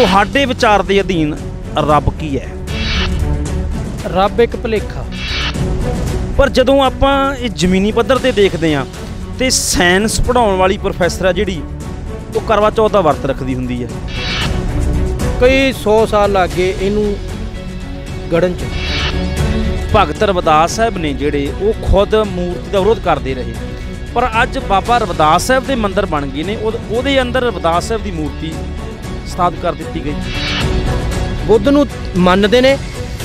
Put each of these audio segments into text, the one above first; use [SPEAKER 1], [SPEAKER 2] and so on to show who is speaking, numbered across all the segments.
[SPEAKER 1] ਤੁਹਾਡੇ ਵਿਚਾਰ ਦੇ ਅਧੀਨ ਰੱਬ ਕੀ ਹੈ ਰੱਬ ਇੱਕ ਭਲੇਖਾ ਪਰ ਜਦੋਂ ਆਪਾਂ ਇਹ ਜ਼ਮੀਨੀ ਪੱਧਰ ਤੇ ਦੇਖਦੇ ਆਂ ਤੇ ਸਾਇੰਸ ਪੜਾਉਣ ਵਾਲੀ ਪ੍ਰੋਫੈਸਰ ਆ ਜਿਹੜੀ ਉਹ ਕਰਵਾ ਚੌਥ ਦਾ ਵਰਤ ਰੱਖਦੀ ਹੁੰਦੀ ਹੈ ਕਈ 100 ਸਾਲ ਲੱਗੇ ਇਹਨੂੰ ਗੜਨ ਚ ਭਗਤ ਰਵਿਦਾਸ ਸਾਹਿਬ ਨੇ ਜਿਹੜੇ ਉਹ ਖੁਦ ਮੂਰਤੀ ਦਾ ਵਿਰੋਧ ਕਰਦੇ ਰਹੇ ਪਰ ਅੱਜ ਬਾਬਾ ਰਵਿਦਾਸ ਸਾਹਿਬ ਦੇ ਮੰਦਰ ਬਣ ਗਏ ਨੇ ਉਹਦੇ ਅੰਦਰ ਰਵਿਦਾਸ ਸਾਹਿਬ ਦੀ ਮੂਰਤੀ ਸਥਾਪਿਤ ਕਰ ਦਿੱਤੀ ਗਈ
[SPEAKER 2] ਬੁੱਧ ਨੂੰ ਮੰਨਦੇ ਨੇ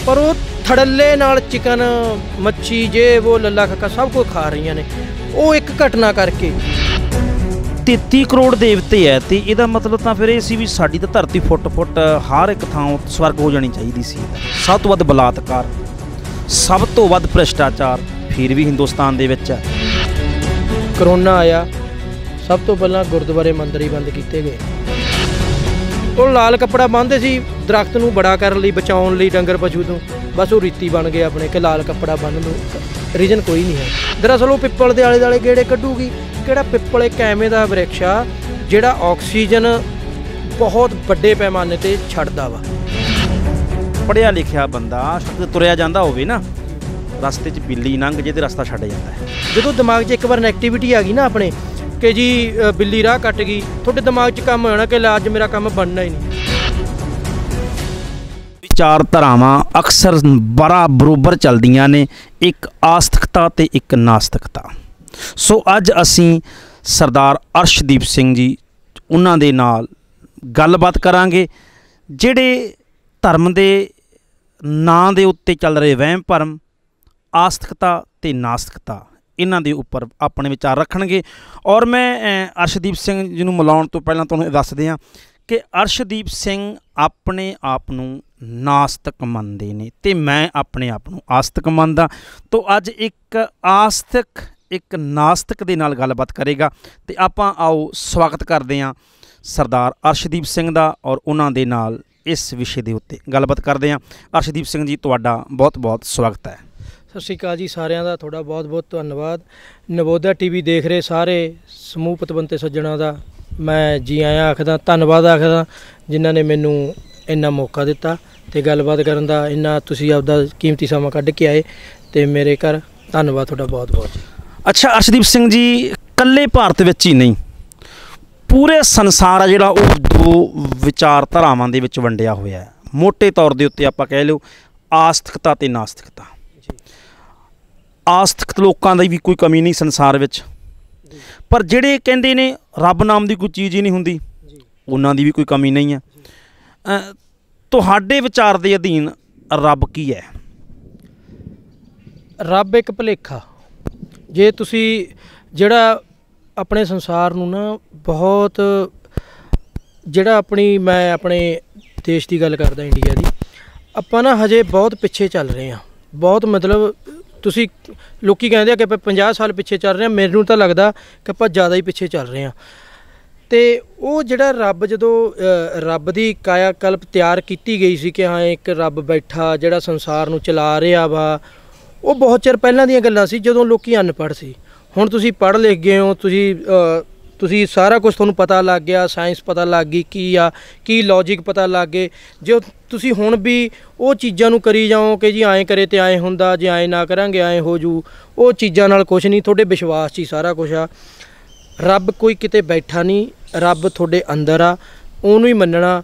[SPEAKER 2] ਪਰ ਉਹ ਥੜੱਲੇ ਨਾਲ ਚਿਕਨ ਮੱਛੀ ਜੇ ਉਹ ਲੱਲਾ ਖੱਕਾ ਸਭ ਕੁਝ ਖਾ ਰਹੀਆਂ ਨੇ
[SPEAKER 1] ਉਹ ਇੱਕ ਘਟਨਾ ਕਰਕੇ 33 ਕਰੋੜ ਦੇਵਤੇ ਐ ਤੇ ਇਹਦਾ ਮਤਲਬ ਤਾਂ ਫਿਰ ਇਹ ਸੀ ਵੀ ਸਾਡੀ ਤਾਂ ਧਰਤੀ ਫੁੱਟ-ਫੁੱਟ ਹਰ ਇੱਕ ਥਾਂ ਸਵਰਗ ਹੋ ਜਾਣੀ ਚਾਹੀਦੀ ਸੀ ਸਭ ਤੋਂ ਵੱਧ ਬਲਾਤਕਾਰ ਸਭ ਤੋਂ ਵੱਧ ਭ੍ਰਿਸ਼ਟਾਚਾਰ ਫਿਰ ਵੀ ਹਿੰਦੁਸਤਾਨ ਦੇ ਵਿੱਚ ਕਰੋਨਾ ਆਇਆ ਸਭ ਤੋਂ ਪਹਿਲਾਂ ਗੁਰਦੁਆਰੇ ਮੰਦਿਰ ਹੀ ਬੰਦ ਕੀਤੇ ਗਏ
[SPEAKER 2] ਉਹ ਲਾਲ ਕੱਪੜਾ ਬੰਨਦੇ ਸੀ ਦਰਖਤ ਨੂੰ ਬੜਾ ਕਰਨ ਲਈ ਬਚਾਉਣ ਲਈ ਡੰਗਰ ਪਸ਼ੂ ਤੋਂ ਬਸ ਉਹ ਰੀਤੀ ਬਣ ਗਏ ਆਪਣੇ ਕਿ ਲਾਲ ਕੱਪੜਾ ਬੰਨ ਲਓ ਰੀਜਨ ਕੋਈ ਨਹੀਂ ਹੈ ਦਰਅਸਲ ਉਹ ਪਿੱਪਲ ਦੇ ਆਲੇ ਦਾਲੇ ਗੇੜੇ ਕੱਢੂਗੀ ਕਿਹੜਾ ਪਿੱਪਲ ਇੱਕ ਐਵੇਂ ਦਾ ਬ੍ਰਿਕਸ਼ਾ ਜਿਹੜਾ ਆਕਸੀਜਨ
[SPEAKER 1] ਬਹੁਤ ਵੱਡੇ ਪੈਮਾਨੇ ਤੇ ਛੱਡਦਾ ਵਾ ਪੜਿਆ ਲਿਖਿਆ ਬੰਦਾ ਤੁਰਿਆ ਜਾਂਦਾ ਹੋਵੇ ਨਾ ਰਸਤੇ 'ਚ ਬਿੱਲੀ ਲੰਘ ਜੇ ਤੇ ਰਸਤਾ ਛੱਡ ਜਾਂਦਾ ਜਦੋਂ ਦਿਮਾਗ 'ਚ ਇੱਕ
[SPEAKER 2] ਵਾਰ ਨੈਗੇਟਿਵਿਟੀ ਆ ਗਈ ਨਾ ਆਪਣੇ ਕਿ ਜੀ ਬਿੱਲੀ ਰਾਹ ਕੱਟ ਗਈ ਤੁਹਾਡੇ ਦਿਮਾਗ 'ਚ ਕੰਮ ਹੋਣਾ ਕਿ ਅੱਜ ਮੇਰਾ ਕੰਮ ਬਣਨਾ ਹੀ ਨਹੀਂ
[SPEAKER 1] ਚਾਰ ਧਰਾਵਾਂ ਅਕਸਰ ਬੜਾ ਬਰੋਬਰ ਚਲਦੀਆਂ ਨੇ ਇੱਕ ਆਸਤਿਕਤਾ ਤੇ ਇੱਕ ਨਾਸਤਿਕਤਾ ਸੋ ਅੱਜ ਅਸੀਂ ਸਰਦਾਰ ਅਰਸ਼ਦੀਪ ਸਿੰਘ ਜੀ ਉਹਨਾਂ ਦੇ ਨਾਲ ਗੱਲਬਾਤ ਕਰਾਂਗੇ ਜਿਹੜੇ ਧਰਮ ਦੇ ਨਾਂ ਦੇ ਉੱਤੇ ਚੱਲ ਰਹੇ ਵਹਿਮ ਭਰਮ ਆਸਤਿਕਤਾ ਤੇ ਨਾਸਤਿਕਤਾ ਇਹਨਾਂ ਦੇ ਉੱਪਰ ਆਪਣੇ ਵਿਚਾਰ ਰੱਖਣਗੇ ਔਰ ਮੈਂ ਅਰਸ਼ਦੀਪ ਸਿੰਘ ਜੀ ਨੂੰ ਮਿਲਾਉਣ ਤੋਂ ਪਹਿਲਾਂ ਤੁਹਾਨੂੰ ਦੱਸਦੇ ਆ ਕਿ ਅਰਸ਼ਦੀਪ ਸਿੰਘ ਆਪਣੇ ਆਪ ਨੂੰ ਨਾਸਤਕ ਮੰਨਦੇ ਨੇ ਤੇ ਮੈਂ ਆਪਣੇ ਆਪ ਨੂੰ ਆਸਤਕ ਮੰਨਦਾ ਤੋਂ ਅੱਜ ਇੱਕ ਆਸਤਕ ਇੱਕ ਨਾਸਤਕ ਦੇ ਨਾਲ ਗੱਲਬਾਤ ਕਰੇਗਾ ਤੇ ਆਪਾਂ ਆਓ ਸਵਾਗਤ ਕਰਦੇ ਆ ਸਰਦਾਰ ਅਰਸ਼ਦੀਪ ਸਿੰਘ ਦਾ ਔਰ ਉਹਨਾਂ ਦੇ ਨਾਲ ਇਸ ਵਿਸ਼ੇ ਦੇ ਉੱਤੇ ਗੱਲਬਾਤ ਕਰਦੇ ਆ ਅਰਸ਼ਦੀਪ ਸਿੰਘ ਜੀ ਤੁਹਾਡਾ ਬਹੁਤ-ਬਹੁਤ ਸਵਾਗਤ ਹੈ
[SPEAKER 2] ਸਤਿ ਸ਼੍ਰੀ ਅਕਾਲ ਜੀ ਸਾਰਿਆਂ ਦਾ ਤੁਹਾਡਾ ਬਹੁਤ-ਬਹੁਤ ਧੰਨਵਾਦ ਨਵੋਦਿਆ ਟੀਵੀ ਦੇਖ ਰਹੇ ਸਾਰੇ ਸਮੂਹ ਪਤਵੰਤੇ ਸੱਜਣਾ ਦਾ ਮੈਂ ਜੀ ਆਇਆਂ ਆਖਦਾ ਧੰਨਵਾਦ ਆਖਦਾ ਜਿਨ੍ਹਾਂ ਨੇ ਮੈਨੂੰ ਇੰਨਾ ਮੌਕਾ ਦਿੱਤਾ ਤੇ ਗੱਲਬਾਤ ਕਰਨ ਦਾ ਇੰਨਾ ਤੁਸੀਂ ਆਪਦਾ ਕੀਮਤੀ ਸਮਾਂ ਕੱਢ ਕੇ ਆਏ ਤੇ ਮੇਰੇ ਘਰ ਧੰਨਵਾਦ ਤੁਹਾਡਾ ਬਹੁਤ-ਬਹੁਤ
[SPEAKER 1] ਅੱਛਾ ਅਰਸ਼ਦੀਪ ਸਿੰਘ ਜੀ ਕੱਲੇ ਭਾਰਤ ਵਿੱਚ ਹੀ ਨਹੀਂ ਪੂਰੇ ਸੰਸਾਰ ਆ ਜਿਹੜਾ ਉਹ ਦੋ ਵਿਚਾਰਧਾਰਾਵਾਂ ਦੇ ਵਿੱਚ ਵੰਡਿਆ ਹੋਇਆ ਹੈ ਮੋٹے ਤੌਰ ਦੇ ਉੱਤੇ ਆਪਾਂ ਕਹਿ ਲਿਓ ਆਸਤਿਕਤਾ ਤੇ ਨਾਸਤਿਕਤਾ ਆਸਤਕ ਲੋਕਾਂ ਦੀ ਵੀ ਕੋਈ ਕਮੀ ਨਹੀਂ ਸੰਸਾਰ ਵਿੱਚ ਪਰ ਜਿਹੜੇ ਕਹਿੰਦੇ ਨੇ ਰੱਬ ਨਾਮ ਦੀ ਕੋਈ ਚੀਜ਼ ਹੀ ਨਹੀਂ ਹੁੰਦੀ ਉਹਨਾਂ ਦੀ ਵੀ ਕੋਈ ਕਮੀ ਨਹੀਂ ਹੈ ਤੁਹਾਡੇ ਵਿਚਾਰ ਦੇ ਅਧੀਨ ਰੱਬ ਕੀ ਹੈ ਰੱਬ ਇੱਕ ਭਲੇਖਾ ਜੇ ਤੁਸੀਂ
[SPEAKER 2] ਜਿਹੜਾ ਆਪਣੇ ਸੰਸਾਰ ਨੂੰ ਨਾ ਬਹੁਤ ਜਿਹੜਾ ਆਪਣੀ ਮੈਂ ਆਪਣੇ ਦੇਸ਼ ਦੀ ਗੱਲ ਕਰਦਾ ਇੰਡੀਆ ਦੀ ਆਪਾਂ ਨਾ ਹਜੇ ਬਹੁਤ ਪਿੱਛੇ ਚੱਲ ਰਹੇ ਆ ਬਹੁਤ ਮਤਲਬ ਤੁਸੀਂ ਲੋਕੀ ਕਹਿੰਦੇ ਆ ਕਿ ਆਪਾਂ 50 ਸਾਲ ਪਿੱਛੇ ਚੱਲ ਰਹੇ ਆ ਮੈਨੂੰ ਤਾਂ ਲੱਗਦਾ ਕਿ ਆਪਾਂ ਜ਼ਿਆਦਾ ਹੀ ਪਿੱਛੇ ਚੱਲ ਰਹੇ ਆ ਤੇ ਉਹ ਜਿਹੜਾ ਰੱਬ ਜਦੋਂ ਰੱਬ ਦੀ ਕਾਇਆ ਕਲਪ ਤਿਆਰ ਕੀਤੀ ਗਈ ਸੀ ਕਿ ਹਾਂ ਇੱਕ ਰੱਬ ਬੈਠਾ ਜਿਹੜਾ ਸੰਸਾਰ ਨੂੰ ਚਲਾ ਰਿਹਾ ਵਾ ਉਹ ਬਹੁਤ ਚਿਰ ਪਹਿਲਾਂ ਦੀਆਂ ਗੱਲਾਂ ਸੀ ਜਦੋਂ ਲੋਕੀ ਅਨਪੜ੍ਹ ਸੀ ਹੁਣ ਤੁਸੀਂ ਪੜ੍ਹ ਲਿਖ ਗਏ ਹੋ ਤੁਸੀਂ ਤੁਸੀਂ ਸਾਰਾ ਕੁਝ ਤੁਹਾਨੂੰ ਪਤਾ ਲੱਗ ਗਿਆ ਸਾਇੰਸ ਪਤਾ ਲੱਗ ਗਈ ਕੀ ਆ ਕੀ ਲੌਜੀਕ ਪਤਾ ਲੱਗ ਗਏ ਜੇ ਤੁਸੀਂ ਹੁਣ ਵੀ ਉਹ ਚੀਜ਼ਾਂ ਨੂੰ ਕਰੀ ਜਾਓ ਕਿ ਜੀ ਐਂ ਕਰੇ ਤੇ ਐਂ ਹੁੰਦਾ ਜੇ ਐਂ ਨਾ ਕਰਾਂਗੇ ਐਂ ਹੋ ਜੂ ਉਹ ਚੀਜ਼ਾਂ ਨਾਲ ਕੁਝ ਨਹੀਂ ਤੁਹਾਡੇ ਵਿਸ਼ਵਾਸ 'ਚ ਹੀ ਸਾਰਾ ਕੁਝ ਆ ਰੱਬ ਕੋਈ ਕਿਤੇ ਬੈਠਾ ਨਹੀਂ ਰੱਬ ਤੁਹਾਡੇ ਅੰਦਰ ਆ ਉਹਨੂੰ ਹੀ ਮੰਨਣਾ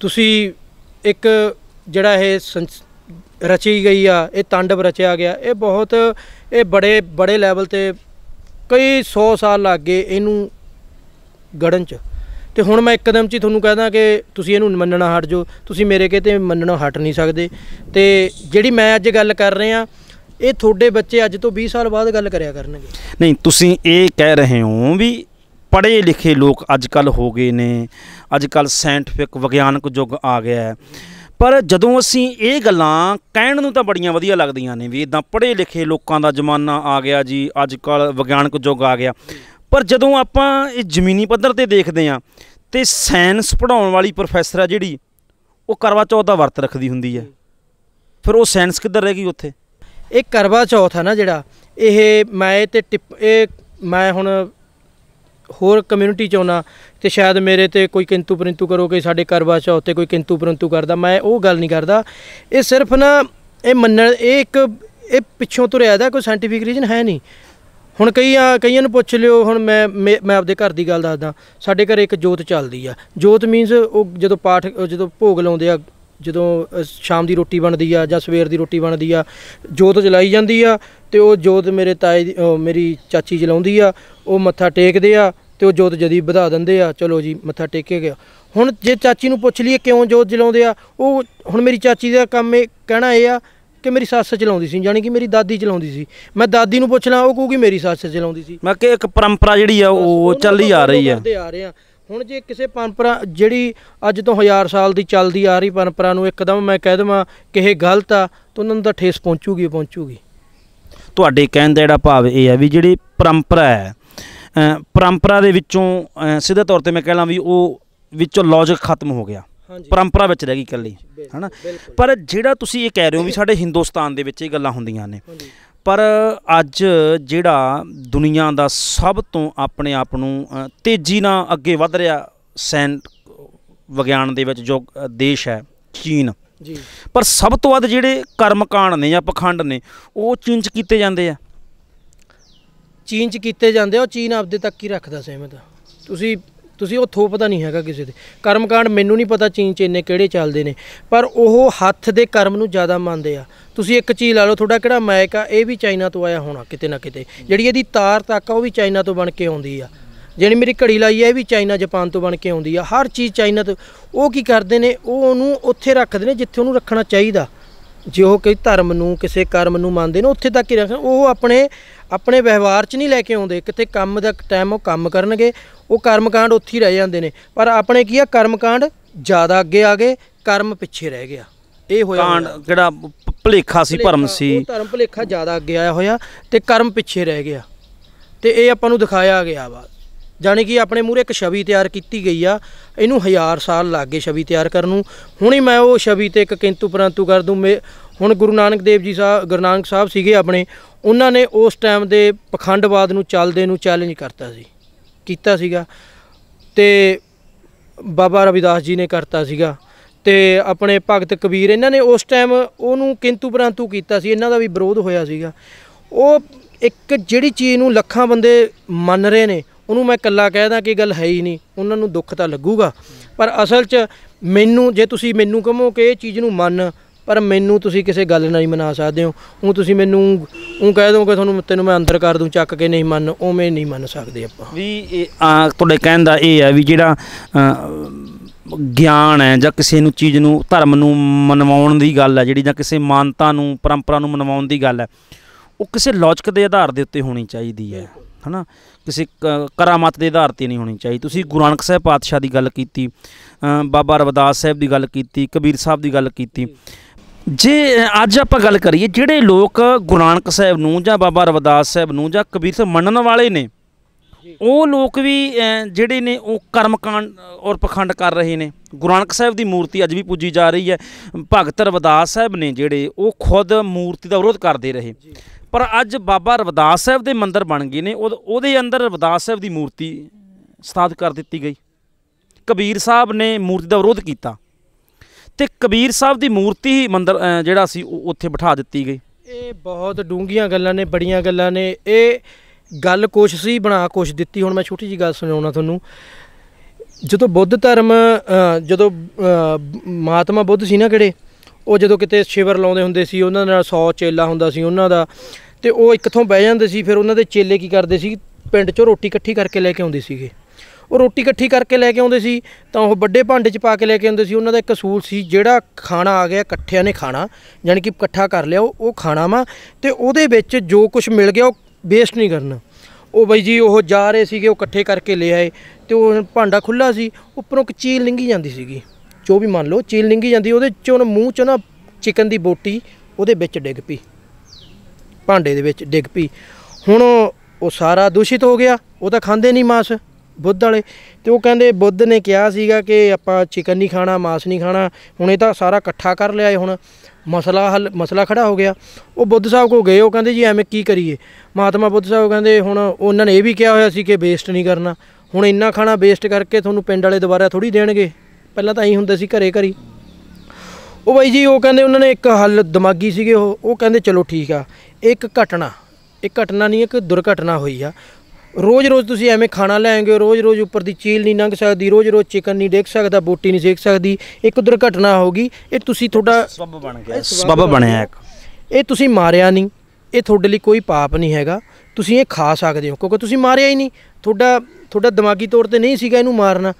[SPEAKER 2] ਤੁਸੀਂ ਇੱਕ ਜਿਹੜਾ ਇਹ ਰਚੀ ਗਈ ਆ ਇਹ ਤੰਡਵ ਰਚਿਆ ਗਿਆ ਇਹ ਬਹੁਤ ਇਹ ਬੜੇ ਬੜੇ ਲੈਵਲ ਤੇ ਕਈ 100 ਸਾਲ ਲੱਗ ਗਏ ਇਹਨੂੰ ਗੜਨ ਚ ਤੇ ਹੁਣ ਮੈਂ ਇੱਕਦਮ ਚ ਤੁਹਾਨੂੰ ਕਹਦਾ ਕਿ ਤੁਸੀਂ ਇਹਨੂੰ ਮੰਨਣਾ ਹਟ ਜਾਓ ਤੁਸੀਂ ਮੇਰੇ ਕਿਤੇ ਮੰਨਣਾ ਹਟ ਨਹੀਂ ਸਕਦੇ ਤੇ ਜਿਹੜੀ ਮੈਂ ਅੱਜ ਗੱਲ ਕਰ ਰਿਹਾ ਇਹ ਤੁਹਾਡੇ ਬੱਚੇ ਅੱਜ ਤੋਂ 20 ਸਾਲ ਬਾਅਦ ਗੱਲ ਕਰਿਆ ਕਰਨਗੇ
[SPEAKER 1] ਨਹੀਂ ਤੁਸੀਂ ਇਹ ਕਹਿ ਰਹੇ ਹੋ ਵੀ ਪੜ੍ਹੇ ਲਿਖੇ ਲੋਕ ਅੱਜ ਕੱਲ ਹੋ ਗਏ ਨੇ ਅੱਜ ਕੱਲ ਸਾਇੰਟਿਫਿਕ ਵਿਗਿਆਨਕ ਯੁੱਗ ਆ ਗਿਆ ਹੈ ਪਰ ਜਦੋਂ ਅਸੀਂ ਇਹ ਗੱਲਾਂ ਕਹਿਣ ਨੂੰ ਤਾਂ ਬੜੀਆਂ ਵਧੀਆ ਲੱਗਦੀਆਂ ਨੇ ਵੀ ਇਦਾਂ ਪੜ੍ਹੇ ਲਿਖੇ ਲੋਕਾਂ ਦਾ ਜ਼ਮਾਨਾ ਆ ਗਿਆ ਜੀ ਅੱਜ ਕੱਲ ਵਿਗਿਆਨਕ ਯੁੱਗ ਆ ਗਿਆ ਪਰ ਜਦੋਂ ਆਪਾਂ ਇਹ ਜ਼ਮੀਨੀ ਪੱਧਰ ਤੇ ਦੇਖਦੇ ਆਂ ਤੇ ਸਾਇੰਸ ਪੜਾਉਣ ਵਾਲੀ ਪ੍ਰੋਫੈਸਰ ਆ ਜਿਹੜੀ ਉਹ ਕਰਵਾ ਚੌਥ ਦਾ ਵਰਤ ਰੱਖਦੀ ਹੁੰਦੀ ਹੈ ਫਿਰ ਉਹ ਸਾਇੰਸ ਕਿੱਧਰ ਰਹਿ ਗਈ ਉੱਥੇ ਇਹ ਕਰਵਾ ਚੌਥ ਆ ਨਾ ਜਿਹੜਾ ਇਹ ਮੈਂ ਤੇ ਇਹ
[SPEAKER 2] ਮੈਂ ਹੁਣ ਹੋਰ ਕਮਿਊਨਿਟੀ ਚ ਆਉਣਾ ਤੇ ਸ਼ਾਇਦ ਮੇਰੇ ਤੇ ਕੋਈ ਕਿੰਤੂ ਪਰੰਤੂ ਕਰੋ ਕਿ ਸਾਡੇ ਕਰਵਾ ਚੌਥ ਤੇ ਕੋਈ ਕਿੰਤੂ ਪਰੰਤੂ ਕਰਦਾ ਮੈਂ ਉਹ ਗੱਲ ਨਹੀਂ ਕਰਦਾ ਇਹ ਸਿਰਫ ਨਾ ਇਹ ਮੰਨਣ ਇਹ ਇੱਕ ਇਹ ਪਿੱਛੋਂ ਤੁਰਿਆ ਦਾ ਕੋਈ ਸਾਇੰਟੀਫਿਕ ਰੀਜ਼ਨ ਹੈ ਨਹੀਂ ਹੁਣ ਕਈਆਂ ਕਈਆਂ ਨੂੰ ਪੁੱਛ ਲਿਓ ਹੁਣ ਮੈਂ ਮੈਂ ਆਪਦੇ ਘਰ ਦੀ ਗੱਲ ਦੱਸਦਾ ਸਾਡੇ ਘਰੇ ਇੱਕ ਜੋਤ ਚੱਲਦੀ ਆ ਜੋਤ ਮੀਨਸ ਉਹ ਜਦੋਂ ਪਾਠ ਜਦੋਂ ਭੋਗ ਲਾਉਂਦੇ ਆ ਜਦੋਂ ਸ਼ਾਮ ਦੀ ਰੋਟੀ ਬਣਦੀ ਆ ਜਾਂ ਸਵੇਰ ਦੀ ਰੋਟੀ ਬਣਦੀ ਆ ਜੋਤ ਜਲਾਈ ਜਾਂਦੀ ਆ ਤੇ ਉਹ ਜੋਤ ਮੇਰੇ ਤਾਏ ਮੇਰੀ ਚਾਚੀ ਜਲਾਉਂਦੀ ਆ ਉਹ ਮੱਥਾ ਟੇਕਦੇ ਆ ਤੇ ਉਹ ਜੋਤ ਜਦੀ ਵਧਾ ਦਿੰਦੇ ਆ ਚਲੋ ਜੀ ਮੱਥਾ ਟੇਕੇ ਗਿਆ ਹੁਣ ਜੇ ਚਾਚੀ ਨੂੰ ਪੁੱਛ ਲਈਏ ਕਿਉਂ ਜੋਤ ਜਲਾਉਂਦੇ ਆ ਉਹ ਹੁਣ ਮੇਰੀ ਚਾਚੀ ਦਾ ਕੰਮ ਇਹ ਕਹਿਣਾ ਇਹ ਆ ਕਿ ਮੇਰੀ ਸੱਸ ਚਲਾਉਂਦੀ ਸੀ ਯਾਨੀ ਕਿ ਮੇਰੀ ਦਾਦੀ ਚਲਾਉਂਦੀ ਸੀ ਮੈਂ ਦਾਦੀ ਨੂੰ ਪੁੱਛ ਲਾਂ ਉਹ ਕਹੂਗੀ ਮੇਰੀ ਸੱਸ ਚਲਾਉਂਦੀ ਸੀ
[SPEAKER 1] ਮੈਂ ਕਿ ਇੱਕ ਪਰੰਪਰਾ ਜਿਹੜੀ ਆ ਉਹ ਚੱਲੀ ਆ ਰਹੀ ਆ
[SPEAKER 2] ਹੁਣ ਜੇ ਕਿਸੇ ਪਰੰਪਰਾ ਜਿਹੜੀ ਅੱਜ ਤੋਂ 1000 ਸਾਲ ਦੀ ਚੱਲਦੀ ਆ ਰਹੀ ਪਰੰਪਰਾ ਨੂੰ ਇੱਕਦਮ ਮੈਂ ਕਹਿ ਦਵਾਂ ਕਿ ਇਹ ਗਲਤ ਆ ਤਾਂ ਉਹਨਾਂ ਨੂੰ ਤਾਂ ਠੇਸ ਪਹੁੰਚੂਗੀ ਪਹੁੰਚੂਗੀ
[SPEAKER 1] ਤੁਹਾਡੇ ਕਹਿਣ ਦਾ ਜਿਹੜਾ ਭਾਵ ਇਹ ਆ ਵੀ ਜਿਹੜੀ ਪਰੰਪਰਾ ਹੈ ਪਰੰਪਰਾ ਦੇ ਵਿੱਚੋਂ ਸਿੱਧੇ ਤੌਰ ਤੇ ਮੈਂ ਕਹਿ ਲਾਂ ਵੀ ਉਹ ਵਿੱਚੋਂ ਲੌਜੀਕ ਖਤਮ ਹੋ ਗਿਆ ਪਰੰਪਰਾ ਵਿੱਚ ਰਹਿ ਗਈ ਇਕੱਲੀ ਹਨਾ ਪਰ ਜਿਹੜਾ ਤੁਸੀਂ ਇਹ ਕਹਿ ਰਹੇ ਹੋ ਵੀ ਸਾਡੇ ਹਿੰਦੁਸਤਾਨ ਦੇ ਵਿੱਚ ਇਹ ਗੱਲਾਂ ਹੁੰਦੀਆਂ ਨੇ ਪਰ ਅੱਜ ਜਿਹੜਾ ਦੁਨੀਆ ਦਾ ਸਭ ਤੋਂ ਆਪਣੇ ਆਪ ਨੂੰ ਤੇਜ਼ੀ ਨਾਲ ਅੱਗੇ ਵਧ ਰਿਹਾ ਸੈਂਟ ਵਿਗਿਆਨ ਦੇ ਵਿੱਚ ਜੋ ਦੇਸ਼ ਹੈ ਚੀਨ ਜੀ ਪਰ ਸਭ ਤੋਂ ਵੱਧ ਜਿਹੜੇ ਕਰਮਕਾਂਡ ਨੇ ਜਾਂ ਪਖੰਡ ਨੇ ਉਹ ਚੀਨ ਚ ਕੀਤੇ ਜਾਂਦੇ ਆ ਚੀਨ ਚ
[SPEAKER 2] ਕੀਤੇ ਜਾਂਦੇ ਆ ਉਹ ਚੀਨ ਆਪਦੇ ਤੱਕ ਹੀ ਰੱਖਦਾ ਸਹਿਮਤ ਤੁਸੀਂ ਤੁਸੀਂ ਉਹ ਥੋ ਪਤਾ ਨਹੀਂ ਹੈਗਾ ਕਿਸੇ ਦੇ ਕਰਮਕਾਂਡ ਮੈਨੂੰ ਨਹੀਂ ਪਤਾ ਚੀਨ ਚ ਇੰਨੇ ਕਿਹੜੇ ਚੱਲਦੇ ਨੇ ਪਰ ਉਹ ਹੱਥ ਦੇ ਕਰਮ ਨੂੰ ਜ਼ਿਆਦਾ ਮੰਨਦੇ ਆ ਤੁਸੀਂ ਇੱਕ ਚੀਜ਼ ਲਾ ਲਓ ਤੁਹਾਡਾ ਕਿਹੜਾ ਮਾਇਕ ਆ ਇਹ ਵੀ ਚਾਈਨਾ ਤੋਂ ਆਇਆ ਹੋਣਾ ਕਿਤੇ ਨਾ ਕਿਤੇ ਜਿਹੜੀ ਇਹਦੀ ਤਾਰ ਤੱਕ ਆ ਉਹ ਵੀ ਚਾਈਨਾ ਤੋਂ ਬਣ ਕੇ ਆਉਂਦੀ ਆ ਜਿਹੜੀ ਮੇਰੀ ਘੜੀ ਲਾਈ ਆ ਇਹ ਵੀ ਚਾਈਨਾ ਜਾਪਾਨ ਤੋਂ ਬਣ ਕੇ ਆਉਂਦੀ ਆ ਹਰ ਚੀਜ਼ ਚਾਈਨਾ ਤੋਂ ਉਹ ਕੀ ਕਰਦੇ ਨੇ ਉਹ ਉਹਨੂੰ ਉੱਥੇ ਰੱਖਦੇ ਨੇ ਜਿੱਥੇ ਉਹਨੂੰ ਰੱਖਣਾ ਚਾਹੀਦਾ ਜੇ ਉਹ ਕੋਈ ਧਰਮ ਨੂੰ ਕਿਸੇ ਕਰਮ ਨੂੰ ਮੰਨਦੇ ਨੇ ਉੱਥੇ ਤੱਕ ਹੀ ਰੱਖਣ ਉਹ ਆਪਣੇ ਆਪਣੇ ਵਿਵਹਾਰ 'ਚ ਨਹੀਂ ਲੈ ਕੇ ਆਉਂਦੇ ਕਿਤੇ ਕੰਮ ਦਾ ਟਾਈਮ ਉਹ ਕੰਮ ਕਰਨਗੇ ਉਹ ਕਾਂਡ ਉੱਥੇ ਹੀ ਰਹਿ ਜਾਂਦੇ ਨੇ ਪਰ ਆਪਣੇ ਕੀ ਆ ਕਾਂਡ ਜ਼ਿਆਦਾ ਅੱਗੇ ਆ ਗਏ ਕਰਮ ਪਿੱਛੇ ਰਹਿ ਗਿਆ ਇਹ ਹੋਇਆ ਕਾਂਡ
[SPEAKER 1] ਕਿਹੜਾ ਭਲੇਖਾ ਸੀ ਭਰਮ ਸੀ ਉਹ
[SPEAKER 2] ਧਰਮ ਭਲੇਖਾ ਜ਼ਿਆਦਾ ਅੱਗੇ ਆਇਆ ਹੋਇਆ ਤੇ ਕਰਮ ਪਿੱਛੇ ਰਹਿ ਗਿਆ ਤੇ ਇਹ ਆਪਾਂ ਨੂੰ ਦਿਖਾਇਆ ਗਿਆ ਵਾ ਜਾਨੀ ਕਿ ਆਪਣੇ ਮੂਰੇ ਇੱਕ ਛਵੀ ਤਿਆਰ ਕੀਤੀ ਗਈ ਆ ਇਹਨੂੰ ਹਜ਼ਾਰ ਸਾਲ ਲੱਗ ਗਏ ਛਵੀ ਤਿਆਰ ਕਰਨ ਨੂੰ ਹੁਣੇ ਮੈਂ ਉਹ ਛਵੀ ਤੇ ਇੱਕ ਕਿੰਤੂ ਪਰੰਤੂ ਕਰ ਦੂੰ ਹੁਣ ਗੁਰੂ ਨਾਨਕ ਦੇਵ ਜੀ ਸਾਹਿਬ ਗੁਰਨਾਨਕ ਸਾਹਿਬ ਸੀਗੇ ਆਪਣੇ ਉਹਨਾਂ ਨੇ ਉਸ ਟਾਈਮ ਦੇ ਪਖੰਡਵਾਦ ਨੂੰ ਚੱਲਦੇ ਨੂੰ ਚੈਲੰਜ ਕਰਤਾ ਸੀ ਕੀਤਾ ਸੀਗਾ ਤੇ ਬਾਬਾ ਰਵਿਦਾਸ ਜੀ ਨੇ ਕਰਤਾ ਸੀਗਾ ਤੇ ਆਪਣੇ ਭਗਤ ਕਬੀਰ ਇਹਨਾਂ ਨੇ ਉਸ ਟਾਈਮ ਉਹਨੂੰ ਕਿੰਤੂ ਪਰੰਤੂ ਕੀਤਾ ਸੀ ਇਹਨਾਂ ਦਾ ਵੀ ਵਿਰੋਧ ਹੋਇਆ ਸੀਗਾ ਉਹ ਇੱਕ ਜਿਹੜੀ ਚੀਜ਼ ਨੂੰ ਲੱਖਾਂ ਬੰਦੇ ਮੰਨ ਰਹੇ ਨੇ ਉਹਨੂੰ ਮੈਂ ਇਕੱਲਾ ਕਹਿਦਾ ਕਿ ਗੱਲ ਹੈ ਹੀ ਨਹੀਂ ਉਹਨਾਂ ਨੂੰ ਦੁੱਖ ਤਾਂ ਲੱਗੂਗਾ ਪਰ ਅਸਲ 'ਚ ਮੈਨੂੰ ਜੇ ਤੁਸੀਂ ਮੈਨੂੰ ਕਹੋ ਕਿ ਇਹ ਚੀਜ਼ ਨੂੰ ਮੰਨ ਪਰ ਮੈਨੂੰ ਤੁਸੀਂ ਕਿਸੇ ਗੱਲ ਨਾਲ ਨਹੀਂ ਮਨਾ ਸਕਦੇ ਹੋ ਉਹ ਤੁਸੀਂ ਮੈਨੂੰ ਉਹ ਕਹਿ ਦੋਗੇ ਤੁਹਾਨੂੰ ਤੈਨੂੰ ਮੈਂ ਅੰਦਰ ਕਰ ਦੂੰ ਚੱਕ ਕੇ ਨਹੀਂ ਮੰਨ ਉਵੇਂ ਨਹੀਂ ਮੰਨ ਸਕਦੇ ਆਪਾਂ ਵੀ
[SPEAKER 1] ਇਹ ਤੁਹਾਡੇ ਕਹਿਣ ਦਾ ਇਹ ਹੈ ਵੀ ਜਿਹੜਾ ਗਿਆਨ ਹੈ ਜਾਂ ਕਿਸੇ ਨੂੰ ਚੀਜ਼ ਨੂੰ ਧਰਮ ਨੂੰ ਮਨਵਾਉਣ ਦੀ ਗੱਲ ਹੈ ਜਿਹੜੀ ਜਾਂ ਕਿਸੇ ਮਾਨਤਾ ਨੂੰ ਪਰੰਪਰਾ ਨੂੰ ਮਨਵਾਉਣ ਦੀ ਗੱਲ ਹੈ ਉਹ ਕਿਸੇ ਲੌਜਿਕ ਦੇ ਆਧਾਰ ਦੇ ਉੱਤੇ ਹੋਣੀ ਚਾਹੀਦੀ ਹੈ ਹਨਾ ਕਿਸੇ ਕਰਾਮਾਤ ਦੇ ਆਧਾਰ ਤੇ ਨਹੀਂ ਹੋਣੀ ਚਾਹੀਦੀ ਤੁਸੀਂ ਗੁਰੂ ਨਾਨਕ ਸਾਹਿਬ ਪਾਤਸ਼ਾਹ ਦੀ ਗੱਲ ਕੀਤੀ ਬਾਬਾ ਰਵਿਦਾਸ ਸਾਹਿਬ ਦੀ ਗੱਲ ਕੀਤੀ ਕਬੀਰ ਸਾਹਿਬ ਦੀ ਗੱਲ ਕੀਤੀ ਜੇ ਅੱਜ ਆਪਾਂ ਗੱਲ ਕਰੀਏ ਜਿਹੜੇ ਲੋਕ ਗੁਰੂ ਨਾਨਕ ਸਾਹਿਬ ਨੂੰ ਜਾਂ ਬਾਬਾ ਰਵਿਦਾਸ ਸਾਹਿਬ ਨੂੰ ਜਾਂ ਕਬੀਰ ਸਾਹਿਬ ਮੰਨਣ ਵਾਲੇ ਨੇ ਉਹ ਲੋਕ ਵੀ ਜਿਹੜੇ ਨੇ ਉਹ ਕਰਮਕਾਂਡ ਔਰ ਪਖੰਡ ਕਰ ਰਹੇ ਨੇ ਗੁਰੂ ਨਾਨਕ ਸਾਹਿਬ ਦੀ ਮੂਰਤੀ ਅੱਜ ਵੀ ਪੂਜੀ ਜਾ ਰਹੀ ਹੈ ਭਗਤ ਰਵਿਦਾਸ ਸਾਹਿਬ ਨੇ ਜਿਹੜੇ ਉਹ ਖੁਦ ਮੂਰਤੀ ਦਾ ਵਿਰੋਧ ਕਰਦੇ ਰਹੇ ਪਰ ਅੱਜ ਬਾਬਾ ਰਵਿਦਾਸ ਸਾਹਿਬ ਦੇ ਮੰਦਰ ਬਣ ਗਏ ਨੇ ਉਹਦੇ ਅੰਦਰ ਰਵਿਦਾਸ ਸਾਹਿਬ ਦੀ ਮੂਰਤੀ ਸਥਾਪਿਤ ਕਰ ਦਿੱਤੀ ਗਈ ਕਬੀਰ ਸਾਹਿਬ ਨੇ ਮੂਰਤੀ ਦਾ ਵਿਰੋਧ ਕੀਤਾ ਤੇ ਕਬੀਰ ਸਾਹਿਬ ਦੀ ਮੂਰਤੀ ਹੀ ਮੰਦਰ ਜਿਹੜਾ ਸੀ ਉੱਥੇ ਬਿਠਾ ਦਿੱਤੀ ਗਈ ਇਹ ਬਹੁਤ ਡੂੰਘੀਆਂ ਗੱਲਾਂ ਨੇ ਬੜੀਆਂ ਗੱਲਾਂ ਨੇ ਇਹ ਗੱਲ ਕੁਛ
[SPEAKER 2] ਸੀ ਬਣਾ ਕੁਛ ਦਿੱਤੀ ਹੁਣ ਮੈਂ ਛੋਟੀ ਜੀ ਗੱਲ ਸੁਣਾਉਣਾ ਤੁਹਾਨੂੰ ਜਦੋਂ ਬੁੱਧ ਧਰਮ ਜਦੋਂ ਮਹਾਤਮਾ ਬੁੱਧ ਸੀ ਨਾ ਕਿਹੜੇ ਉਹ ਜਦੋਂ ਕਿਤੇ ਸ਼ਿਵਰ ਲਾਉਂਦੇ ਹੁੰਦੇ ਸੀ ਉਹਨਾਂ ਨਾਲ 100 ਚੇਲਾ ਹੁੰਦਾ ਸੀ ਉਹਨਾਂ ਦਾ ਤੇ ਉਹ ਇੱਕਥੋਂ ਬਹਿ ਜਾਂਦੇ ਸੀ ਫਿਰ ਉਹਨਾਂ ਦੇ ਚੇਲੇ ਕੀ ਕਰਦੇ ਸੀ ਪਿੰਡ 'ਚੋਂ ਰੋਟੀ ਇਕੱਠੀ ਕਰਕੇ ਲੈ ਕੇ ਆਉਂਦੇ ਸੀਗੇ ਉਹ ਰੋਟੀ ਇਕੱਠੀ ਕਰਕੇ ਲੈ ਕੇ ਆਉਂਦੇ ਸੀ ਤਾਂ ਉਹ ਵੱਡੇ ਭਾਂਡੇ 'ਚ ਪਾ ਕੇ ਲੈ ਕੇ ਆਉਂਦੇ ਸੀ ਉਹਨਾਂ ਦਾ ਇੱਕ ਸੂਲ ਸੀ ਜਿਹੜਾ ਖਾਣਾ ਆ ਗਿਆ ਇਕੱਠਿਆਂ ਨੇ ਖਾਣਾ ਯਾਨੀ ਕਿ ਇਕੱਠਾ ਕਰ ਲਿਆ ਉਹ ਖਾਣਾ ਵਾ ਤੇ ਉਹਦੇ ਵਿੱਚ ਜੋ ਕੁਝ ਮਿਲ ਗਿਆ ਉਹ ਵੇਸਟ ਨਹੀਂ ਕਰਨਾ ਉਹ ਬਾਈ ਜੀ ਉਹ ਜਾ ਰਹੇ ਸੀਗੇ ਉਹ ਇਕੱਠੇ ਕਰਕੇ ਲੈ ਆਏ ਤੇ ਉਹ ਭਾਂਡਾ ਖੁੱਲਾ ਸੀ ਉੱਪਰੋਂ ਇੱਕ ਚੀਲ ਲੰਗੀ ਜਾਂਦੀ ਸੀਗੀ ਜੋ ਵੀ ਮੰਨ ਲਓ ਚੀਲ ਲੰਗੀ ਜਾਂਦੀ ਉਹਦੇ ਚੋਂ ਮੂੰਹ ਚੋਂ ਨਾ ਚਿਕਨ ਦੀ ਬੋਟੀ ਉਹਦੇ ਵਿੱਚ ਡਿੱਗ ਪਈ ਭਾਂਡੇ ਦੇ ਵਿੱਚ ਡਿੱਗ ਪਈ ਹੁਣ ਉਹ ਸਾਰਾ ਦੂਸ਼ਿਤ ਹੋ ਗਿਆ ਉਹ ਤਾਂ ਖਾਂਦੇ ਨਹੀਂ ਮਾਸ ਬੁੱਧ ਵਾਲੇ ਤੇ ਉਹ ਕਹਿੰਦੇ ਬੁੱਧ ਨੇ ਕਿਹਾ ਸੀਗਾ ਕਿ ਆਪਾਂ ਚਿਕਨ ਨਹੀਂ ਖਾਣਾ ਮਾਸ ਨਹੀਂ ਖਾਣਾ ਹੁਣ ਇਹ ਤਾਂ ਸਾਰਾ ਇਕੱਠਾ ਕਰ ਲਿਆ ਹੁਣ ਮਸਲਾ ਹੱਲ ਮਸਲਾ ਖੜਾ ਹੋ ਗਿਆ ਉਹ ਬੁੱਧ ਸਾਹਿਬ ਕੋ ਗਏ ਉਹ ਕਹਿੰਦੇ ਜੀ ਐਵੇਂ ਕੀ ਕਰੀਏ ਮਹਾਤਮਾ ਬੁੱਧ ਸਾਹਿਬ ਕਹਿੰਦੇ ਹੁਣ ਉਹਨਾਂ ਨੇ ਇਹ ਵੀ ਕਿਹਾ ਹੋਇਆ ਸੀ ਕਿ ਵੇਸਟ ਨਹੀਂ ਕਰਨਾ ਹੁਣ ਇੰਨਾ ਖਾਣਾ ਵੇਸਟ ਕਰਕੇ ਤੁਹਾਨੂੰ ਪਿੰਡ ਵਾਲੇ ਦੁਬਾਰਾ ਥੋੜੀ ਦੇਣਗੇ ਪਹਿਲਾਂ ਤਾਂ ਐਂ ਹੁੰਦਾ ਸੀ ਘਰੇ ਘਰੀ ਉਹ ਬਾਈ ਜੀ ਉਹ ਕਹਿੰਦੇ ਉਹਨਾਂ ਨੇ ਇੱਕ ਹੱਲ ਦਿਮਾਗੀ ਸੀਗੇ ਉਹ ਉਹ ਕਹਿੰਦੇ ਚਲੋ ਠੀਕ ਆ ਇੱਕ ਘਟਨਾ ਇੱਕ ਘਟਨਾ ਨਹੀਂ ਇੱਕ ਦੁਰਘਟਨਾ ਹੋਈ ਆ ਰੋਜ਼-ਰੋਜ਼ ਤੁਸੀਂ ਐਵੇਂ ਖਾਣਾ ਲੈਂਗੇ ਰੋਜ਼-ਰੋਜ਼ ਉੱਪਰ ਦੀ ਚੀਲ ਨਹੀਂ ਲੰਘ ਸਕਦੀ ਰੋਜ਼-ਰੋਜ਼ ਚਿਕਨ ਨਹੀਂ ਦੇਖ ਸਕਦਾ ਬੋਟੀ ਨਹੀਂ ਦੇਖ ਸਕਦੀ ਇੱਕ ਦੁਰਘਟਨਾ ਹੋਗੀ ਇਹ ਤੁਸੀਂ ਤੁਹਾਡਾ ਸਬਬ ਬਣ ਗਿਆ ਸਬਬ ਬਣਿਆ ਇੱਕ ਇਹ ਤੁਸੀਂ ਮਾਰਿਆ ਨਹੀਂ ਇਹ ਤੁਹਾਡੇ ਲਈ ਕੋਈ ਪਾਪ ਨਹੀਂ ਹੈਗਾ ਤੁਸੀਂ ਇਹ ਖਾ ਸਕਦੇ ਹੋ ਕਿਉਂਕਿ ਤੁਸੀਂ ਮਾਰਿਆ ਹੀ ਨਹੀਂ ਤੁਹਾਡਾ ਤੁਹਾਡਾ ਦਿਮਾਗੀ ਤੌਰ ਤੇ ਨਹੀਂ ਸੀਗਾ ਇਹਨੂੰ ਮਾਰਨਾ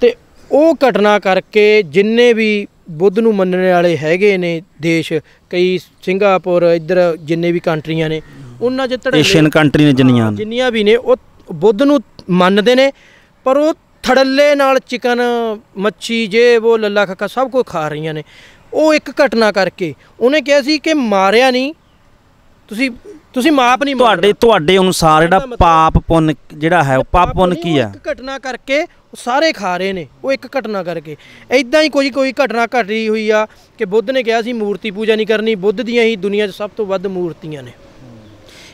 [SPEAKER 2] ਤੇ ਉਹ ਘਟਨਾ ਕਰਕੇ ਜਿੰਨੇ ਵੀ ਬੁੱਧ ਨੂੰ ਮੰਨਣ ਵਾਲੇ ਹੈਗੇ ਨੇ ਦੇਸ਼ ਕਈ ਸਿੰਗਾਪੁਰ ਇੱਧਰ ਜਿੰਨੇ ਵੀ ਕੰਟਰੀਆਂ ਨੇ ਉਹਨਾਂ ਜੇ ਏਸ਼ੀਅਨ
[SPEAKER 1] ਕੰਟਰੀ ਨੇ ਜਿੰਨੀਆਂ
[SPEAKER 2] ਜਿੰਨੀਆਂ ਵੀ ਨੇ ਉਹ ਬੁੱਧ ਨੂੰ ਮੰਨਦੇ ਨੇ ਪਰ ਉਹ ਥੜੱਲੇ ਨਾਲ ਚਿਕਨ ਮੱਛੀ ਜੇ ਉਹ ਲੱਲਾ ਖੱਕਾ ਸਭ ਕੁਝ ਖਾ ਰਹੀਆਂ ਨੇ ਉਹ ਇੱਕ ਘਟਨਾ ਕਰਕੇ ਉਹਨੇ ਕਿਹਾ ਸੀ ਕਿ ਮਾਰਿਆ ਨਹੀਂ
[SPEAKER 1] ਤੁਸੀਂ ਤੁਸੀਂ ਮਾਪ ਨਹੀਂ ਤੁਹਾਡੇ ਤੁਹਾਡੇ ਅਨੁਸਾਰ ਜਿਹੜਾ ਪਾਪ ਪੁੰਨ ਜਿਹੜਾ ਹੈ ਉਹ ਪਾਪ ਪੁੰਨ ਕੀ ਆ ਇੱਕ
[SPEAKER 2] ਘਟਨਾ ਕਰਕੇ ਉਹ ਸਾਰੇ ਖਾ ਰਹੇ ਨੇ ਉਹ ਇੱਕ ਘਟਨਾ ਕਰਕੇ ਐਦਾਂ ਹੀ ਕੋਈ ਕੋਈ ਘਟਨਾ ਘਟ ਰਹੀ ਹੋਈ ਆ ਕਿ ਬੁੱਧ ਨੇ ਕਿਹਾ ਸੀ ਮੂਰਤੀ ਪੂਜਾ ਨਹੀਂ ਕਰਨੀ ਬੁੱਧ ਦੀਆਂ ਹੀ ਦੁਨੀਆ 'ਚ ਸਭ ਤੋਂ ਵੱਧ ਮੂਰਤੀਆਂ ਨੇ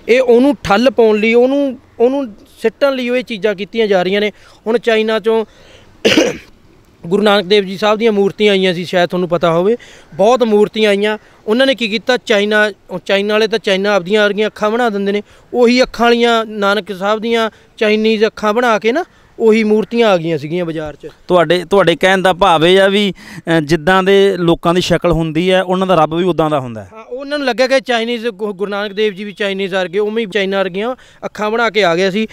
[SPEAKER 2] ਇਹ ਉਹਨੂੰ ਠੱਲ ਪਾਉਣ ਲਈ ਉਹਨੂੰ ਉਹਨੂੰ ਸਿੱਟਣ ਲਈ ਉਹ ਇਹ ਚੀਜ਼ਾਂ ਕੀਤੀਆਂ ਜਾ ਰਹੀਆਂ ਨੇ ਹੁਣ ਚਾਈਨਾ ਚੋਂ ਗੁਰੂ ਨਾਨਕ ਦੇਵ ਜੀ ਸਾਹਿਬ ਦੀਆਂ ਮੂਰਤੀਆਂ ਆਈਆਂ ਸੀ ਸ਼ਾਇਦ ਤੁਹਾਨੂੰ ਪਤਾ ਹੋਵੇ ਬਹੁਤ ਮੂਰਤੀਆਂ ਆਈਆਂ ਉਹਨਾਂ ਨੇ ਕੀ ਕੀਤਾ ਚਾਈਨਾ ਚਾਈਨਾ ਵਾਲੇ ਤਾਂ ਚਾਈਨਾ ਆਪਦੀਆਂ ਅਰਗੀਆਂ ਅੱਖਾਂ ਬਣਾ ਦਿੰਦੇ ਨੇ ਉਹੀ ਅੱਖਾਂ ਵਾਲੀਆਂ ਨਾਨਕ ਸਾਹਿਬ ਦੀਆਂ ਚਾਈਨੀਜ਼ ਅੱਖਾਂ ਬਣਾ ਕੇ ਨਾ ਉਹੀ ਮੂਰਤੀਆਂ ਆ ਗਈਆਂ ਸੀਗੀਆਂ ਬਾਜ਼ਾਰ 'ਚ
[SPEAKER 1] ਤੁਹਾਡੇ ਤੁਹਾਡੇ ਕਹਿਣ ਦਾ ਭਾਵ ਇਹ ਆ ਵੀ ਜਿੱਦਾਂ ਦੇ ਲੋਕਾਂ ਦੀ ਸ਼ਕਲ ਹੁੰਦੀ ਹੈ ਉਹਨਾਂ ਦਾ ਰੱਬ ਵੀ ਉਦਾਂ ਦਾ ਹੁੰਦਾ ਹੈ ਹਾਂ
[SPEAKER 2] ਉਹਨਾਂ ਨੂੰ ਲੱਗਿਆ ਕਿ ਚਾਈਨੀਜ਼ ਗੁਰੂ ਨਾਨਕ ਦੇਵ ਜੀ ਵੀ ਚਾਈਨੀਜ਼ ਆ ਗਏ ਉਵੇਂ ਹੀ ਚਾਈਨਾ ਆ ਗਈਆਂ ਅੱਖਾਂ ਬਣਾ ਕੇ ਆ ਗਿਆ ਸੀ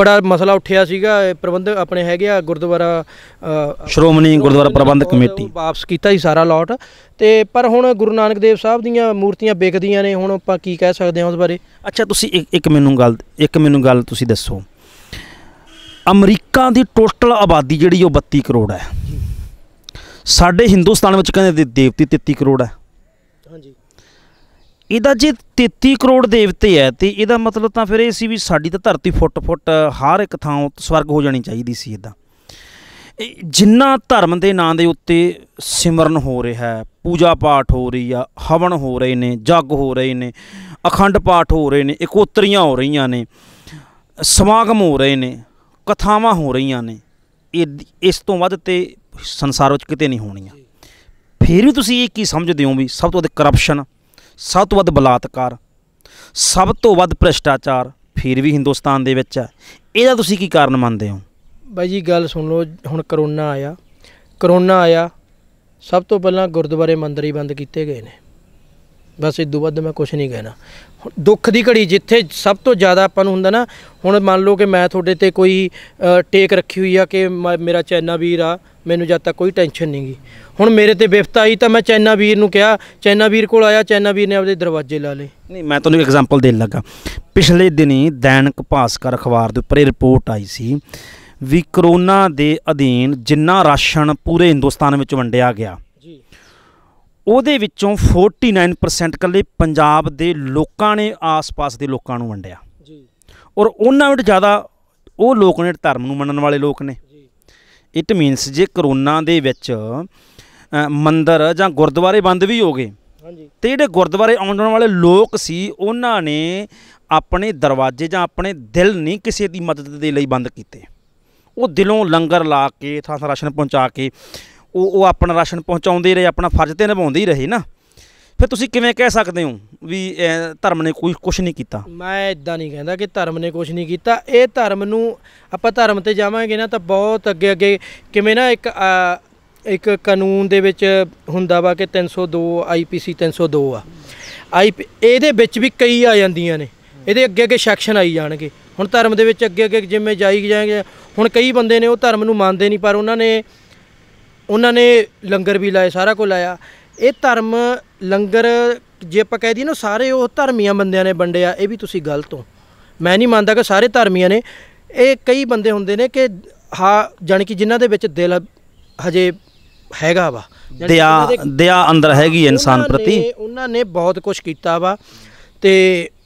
[SPEAKER 2] ਬੜਾ ਮਸਲਾ ਉੱਠਿਆ ਸੀਗਾ ਪ੍ਰਬੰਧ ਪ੍ਰਬੰਧਕ ਆਪਣੇ ਹੈਗੇ ਆ ਗੁਰਦੁਆਰਾ
[SPEAKER 1] ਸ਼੍ਰੋਮਣੀ ਗੁਰਦੁਆਰਾ ਪ੍ਰਬੰਧਕ ਕਮੇਟੀ
[SPEAKER 2] ਵਾਪਸ ਕੀਤਾ ਸੀ ਸਾਰਾ ਲੋਟ ਤੇ ਪਰ ਹੁਣ ਗੁਰੂ ਨਾਨਕ ਦੇਵ ਸਾਹਿਬ ਦੀਆਂ ਮੂਰਤੀਆਂ ਵਿਕਦੀਆਂ ਨੇ ਹੁਣ ਆਪਾਂ ਕੀ ਕਹਿ ਸਕਦੇ ਹਾਂ ਉਸ ਬਾਰੇ
[SPEAKER 1] ਅੱਛਾ ਤੁਸੀਂ ਇੱਕ- ਇੱਕ ਮੈਨੂੰ ਗੱਲ ਇੱਕ ਮੈਨੂੰ ਗੱਲ ਤੁਸੀਂ ਦੱਸੋ ਅਮਰੀਕਾ ਦੀ ਟੋਟਲ ਆਬਾਦੀ ਜਿਹੜੀ ਉਹ 32 ਕਰੋੜ ਹੈ ਸਾਡੇ ਹਿੰਦੁਸਤਾਨ ਵਿੱਚ ਕਹਿੰਦੇ ਦੇਵਤੇ 33 ਕਰੋੜ ਹੈ ਹਾਂਜੀ ਇਹਦਾ ਜੇ 33 ਕਰੋੜ ਦੇਵਤੇ ਹੈ ਤੇ ਇਹਦਾ ਮਤਲਬ ਤਾਂ ਫਿਰ ਇਹ ਸੀ ਵੀ ਸਾਡੀ ਤਾਂ ਧਰਤੀ ਫੁੱਟ ਫੁੱਟ ਹਰ ਇੱਕ ਥਾਂ ਸਵਰਗ ਹੋ ਜਾਣੀ ਚਾਹੀਦੀ ਸੀ ਇਦਾਂ ਜਿੰਨਾ ਧਰਮ ਦੇ ਨਾਂ ਦੇ ਉੱਤੇ ਸਿਮਰਨ ਹੋ ਰਿਹਾ ਹੈ ਪੂਜਾ ਪਾਠ ਹੋ ਰਹੀ ਆ ਹਵਨ ਹੋ ਰਹੇ ਨੇ ਜਗ ਹੋ ਰਹੇ ਨੇ ਅਖੰਡ ਪਾਠ ਹੋ ਰਹੇ ਨੇ ਇਕੋਤਰੀਆਂ ਹੋ ਰਹੀਆਂ ਨੇ ਸਮਾਗਮ ਹੋ ਰਹੇ ਨੇ ਕਥਾਵਾਂ ਹੋ ਰਹੀਆਂ ਨੇ ਇਸ ਤੋਂ ਵੱਧ ਤੇ ਸੰਸਾਰ ਵਿੱਚ ਕਿਤੇ ਨਹੀਂ ਹੋਣੀਆਂ ਫਿਰ ਵੀ ਤੁਸੀਂ ਇਹ ਕੀ ਸਮਝਦੇ ਹੋ ਵੀ ਸਭ ਤੋਂ ਵੱਧ ਕਰਪਸ਼ਨ ਸਭ ਤੋਂ ਵੱਧ ਬਲਾਤਕਾਰ ਸਭ ਤੋਂ ਵੱਧ ਭ੍ਰਿਸ਼ਟਾਚਾਰ ਫਿਰ ਵੀ ਹਿੰਦੁਸਤਾਨ ਦੇ ਵਿੱਚ ਹੈ ਇਹਦਾ ਤੁਸੀਂ ਕੀ ਕਾਰਨ ਮੰਨਦੇ ਹੋ
[SPEAKER 2] ਬਾਈ ਜੀ ਗੱਲ ਸੁਣ ਲਓ ਹੁਣ ਕਰੋਨਾ ਆਇਆ ਕਰੋਨਾ ਆਇਆ ਸਭ ਤੋਂ ਪਹਿਲਾਂ ਗੁਰਦੁਆਰੇ ਮੰਦਰ ਹੀ ਬੰਦ ਕੀਤੇ ਗਏ ਨੇ ਬਸ ਇਹ ਤੋਂ ਵੱਧ ਮੈਂ ਕੁਝ ਨਹੀਂ ਕਹਿਣਾ ਦੁੱਖ ਦੀ ਘੜੀ ਜਿੱਥੇ ਸਭ ਤੋਂ ਜ਼ਿਆਦਾ ਆਪਾਂ ਨੂੰ ਹੁੰਦਾ ਨਾ ਹੁਣ ਮੰਨ ਲਓ ਕਿ ਮੈਂ ਤੁਹਾਡੇ ਤੇ ਕੋਈ ਟੇਕ ਰੱਖੀ ਹੋਈ ਆ ਕਿ ਮੇਰਾ ਚੈਨਾ ਵੀਰ ਆ ਮੈਨੂੰ ਜਦ ਤੱਕ ਕੋਈ ਟੈਨਸ਼ਨ ਨਹੀਂ ਗਈ ਹੁਣ ਮੇਰੇ ਤੇ ਵਿਫਤ ਆਈ ਤਾਂ ਮੈਂ ਚੈਨਾ ਵੀਰ ਨੂੰ ਕਿਹਾ ਚੈਨਾ ਵੀਰ ਕੋਲ ਆਇਆ ਚੈਨਾ ਵੀਰ ਨੇ ਆਪਦੇ ਦਰਵਾਜ਼ੇ ਲਾ ਲਏ
[SPEAKER 1] ਨਹੀਂ ਮੈਂ ਤੁਹਾਨੂੰ ਇੱਕ ਐਗਜ਼ਾਮਪਲ ਦੇਣ ਲੱਗਾ ਪਿਛਲੇ ਦਿਨੀ ਦੈਨਿਕ ਭਾਸਕਰ ਅਖਬਾਰ ਦੇ ਉੱਪਰ ਰਿਪੋਰਟ ਆਈ ਸੀ ਵੀ ਕਰੋਨਾ ਦੇ ਅਧੀਨ ਜਿੰਨਾ ਰਾਸ਼ਨ ਪੂਰੇ ਹਿੰਦੁਸਤਾਨ ਵਿੱਚ ਵੰਡਿਆ ਗਿਆ ਉਹਦੇ ਵਿੱਚੋਂ 49% ਕੱਲੇ ਪੰਜਾਬ ਦੇ ਲੋਕਾਂ ਨੇ ਆਸ-ਪਾਸ ਦੇ ਲੋਕਾਂ ਨੂੰ ਵੰਡਿਆ ਜੀ ਔਰ ਉਹਨਾਂ ਵਿੱਚ ਜ਼ਿਆਦਾ ਉਹ ਲੋਕ ਨੇ ਧਰਮ ਨੂੰ ਮੰਨਣ ਵਾਲੇ ਲੋਕ ਨੇ ਜੀ ਇਟ ਮੀਨਸ ਜੇ ਕਰੋਨਾ ਦੇ ਵਿੱਚ ਮੰਦਰ ਜਾਂ ਗੁਰਦੁਆਰੇ ਬੰਦ ਵੀ ਹੋ ਗਏ ਹਾਂਜੀ ਤੇ ਜਿਹੜੇ ਗੁਰਦੁਆਰੇ ਆਉਣ ਜਾਣ ਵਾਲੇ ਲੋਕ ਸੀ ਉਹਨਾਂ ਨੇ ਆਪਣੇ ਦਰਵਾਜ਼ੇ ਜਾਂ ਆਪਣੇ ਦਿਲ ਨਹੀਂ ਕਿਸੇ ਦੀ ਮਦਦ ਦੇ ਲਈ ਬੰਦ ਕੀਤੇ ਉਹ ਦਿਲੋਂ ਲੰਗਰ ਲਾ ਕੇ ਥਾਂ ਥਾਂ ਰਾਸ਼ਨ ਪਹੁੰਚਾ ਕੇ ਉਹ ਉਹ ਆਪਣਾ ਰਾਸ਼ਨ ਪਹੁੰਚਾਉਂਦੇ ਰਹੇ ਆਪਣਾ ਫਰਜ਼ ਤੇ ਨਿਭਾਉਂਦੇ ਹੀ ਰਹੇ ਨਾ ਫਿਰ ਤੁਸੀਂ ਕਿਵੇਂ ਕਹਿ ਸਕਦੇ ਹੋ ਵੀ ਧਰਮ ਨੇ ਕੋਈ ਕੁਝ ਨਹੀਂ ਕੀਤਾ
[SPEAKER 2] ਮੈਂ ਇਦਾਂ ਨਹੀਂ ਕਹਿੰਦਾ ਕਿ ਧਰਮ ਨੇ ਕੁਝ ਨਹੀਂ ਕੀਤਾ ਇਹ ਧਰਮ ਨੂੰ ਆਪਾਂ ਧਰਮ ਤੇ ਜਾਵਾਂਗੇ ਨਾ ਤਾਂ ਬਹੁਤ ਅੱਗੇ ਅੱਗੇ ਕਿਵੇਂ ਨਾ ਇੱਕ ਇੱਕ ਕਾਨੂੰਨ ਦੇ ਵਿੱਚ ਹੁੰਦਾ ਵਾ ਕਿ 302 ਆਈਪੀਸੀ 302 ਆ ਆਈ ਇਹਦੇ ਵਿੱਚ ਵੀ ਕਈ ਆ ਜਾਂਦੀਆਂ ਨੇ ਇਹਦੇ ਅੱਗੇ ਅੱਗੇ ਸੈਕਸ਼ਨ ਆਈ ਜਾਣਗੇ ਹੁਣ ਧਰਮ ਦੇ ਵਿੱਚ ਅੱਗੇ ਅੱਗੇ ਜਿੰਮੇ ਜਾਈ ਜਾਣਗੇ ਹੁਣ ਕਈ ਬੰਦੇ ਨੇ ਉਹ ਧਰਮ ਨੂੰ ਮੰਨਦੇ ਨਹੀਂ ਪਰ ਉਹਨਾਂ ਨੇ ਉਹਨਾਂ ਨੇ ਲੰਗਰ ਵੀ ਲਾਏ ਸਾਰਾ ਕੁਝ ਲਾਇਆ ਇਹ ਧਰਮ ਲੰਗਰ ਜੇ ਆਪਾਂ ਕਹਿ ਦਈਏ ਨਾ ਸਾਰੇ ਉਹ ਧਰਮੀਆਂ ਬੰਦਿਆਂ ਨੇ ਵੰਡਿਆ ਇਹ ਵੀ ਤੁਸੀਂ ਗਲਤ ਹੋ ਮੈਂ ਨਹੀਂ ਮੰਨਦਾ ਕਿ ਸਾਰੇ ਧਰਮੀਆਂ ਨੇ ਇਹ ਕਈ ਬੰਦੇ ਹੁੰਦੇ ਨੇ ਕਿ ਹਾਂ ਜਾਨੀ ਕਿ ਜਿਨ੍ਹਾਂ ਦੇ ਵਿੱਚ ਦਿਲ ਹਜੇ ਹੈਗਾ ਵਾ ਦਇਆ
[SPEAKER 1] ਦਇਆ ਅੰਦਰ ਹੈਗੀ ਇਨਸਾਨ ਪ੍ਰਤੀ
[SPEAKER 2] ਉਹਨਾਂ ਨੇ ਬਹੁਤ ਕੁਝ ਕੀਤਾ ਵਾ ਤੇ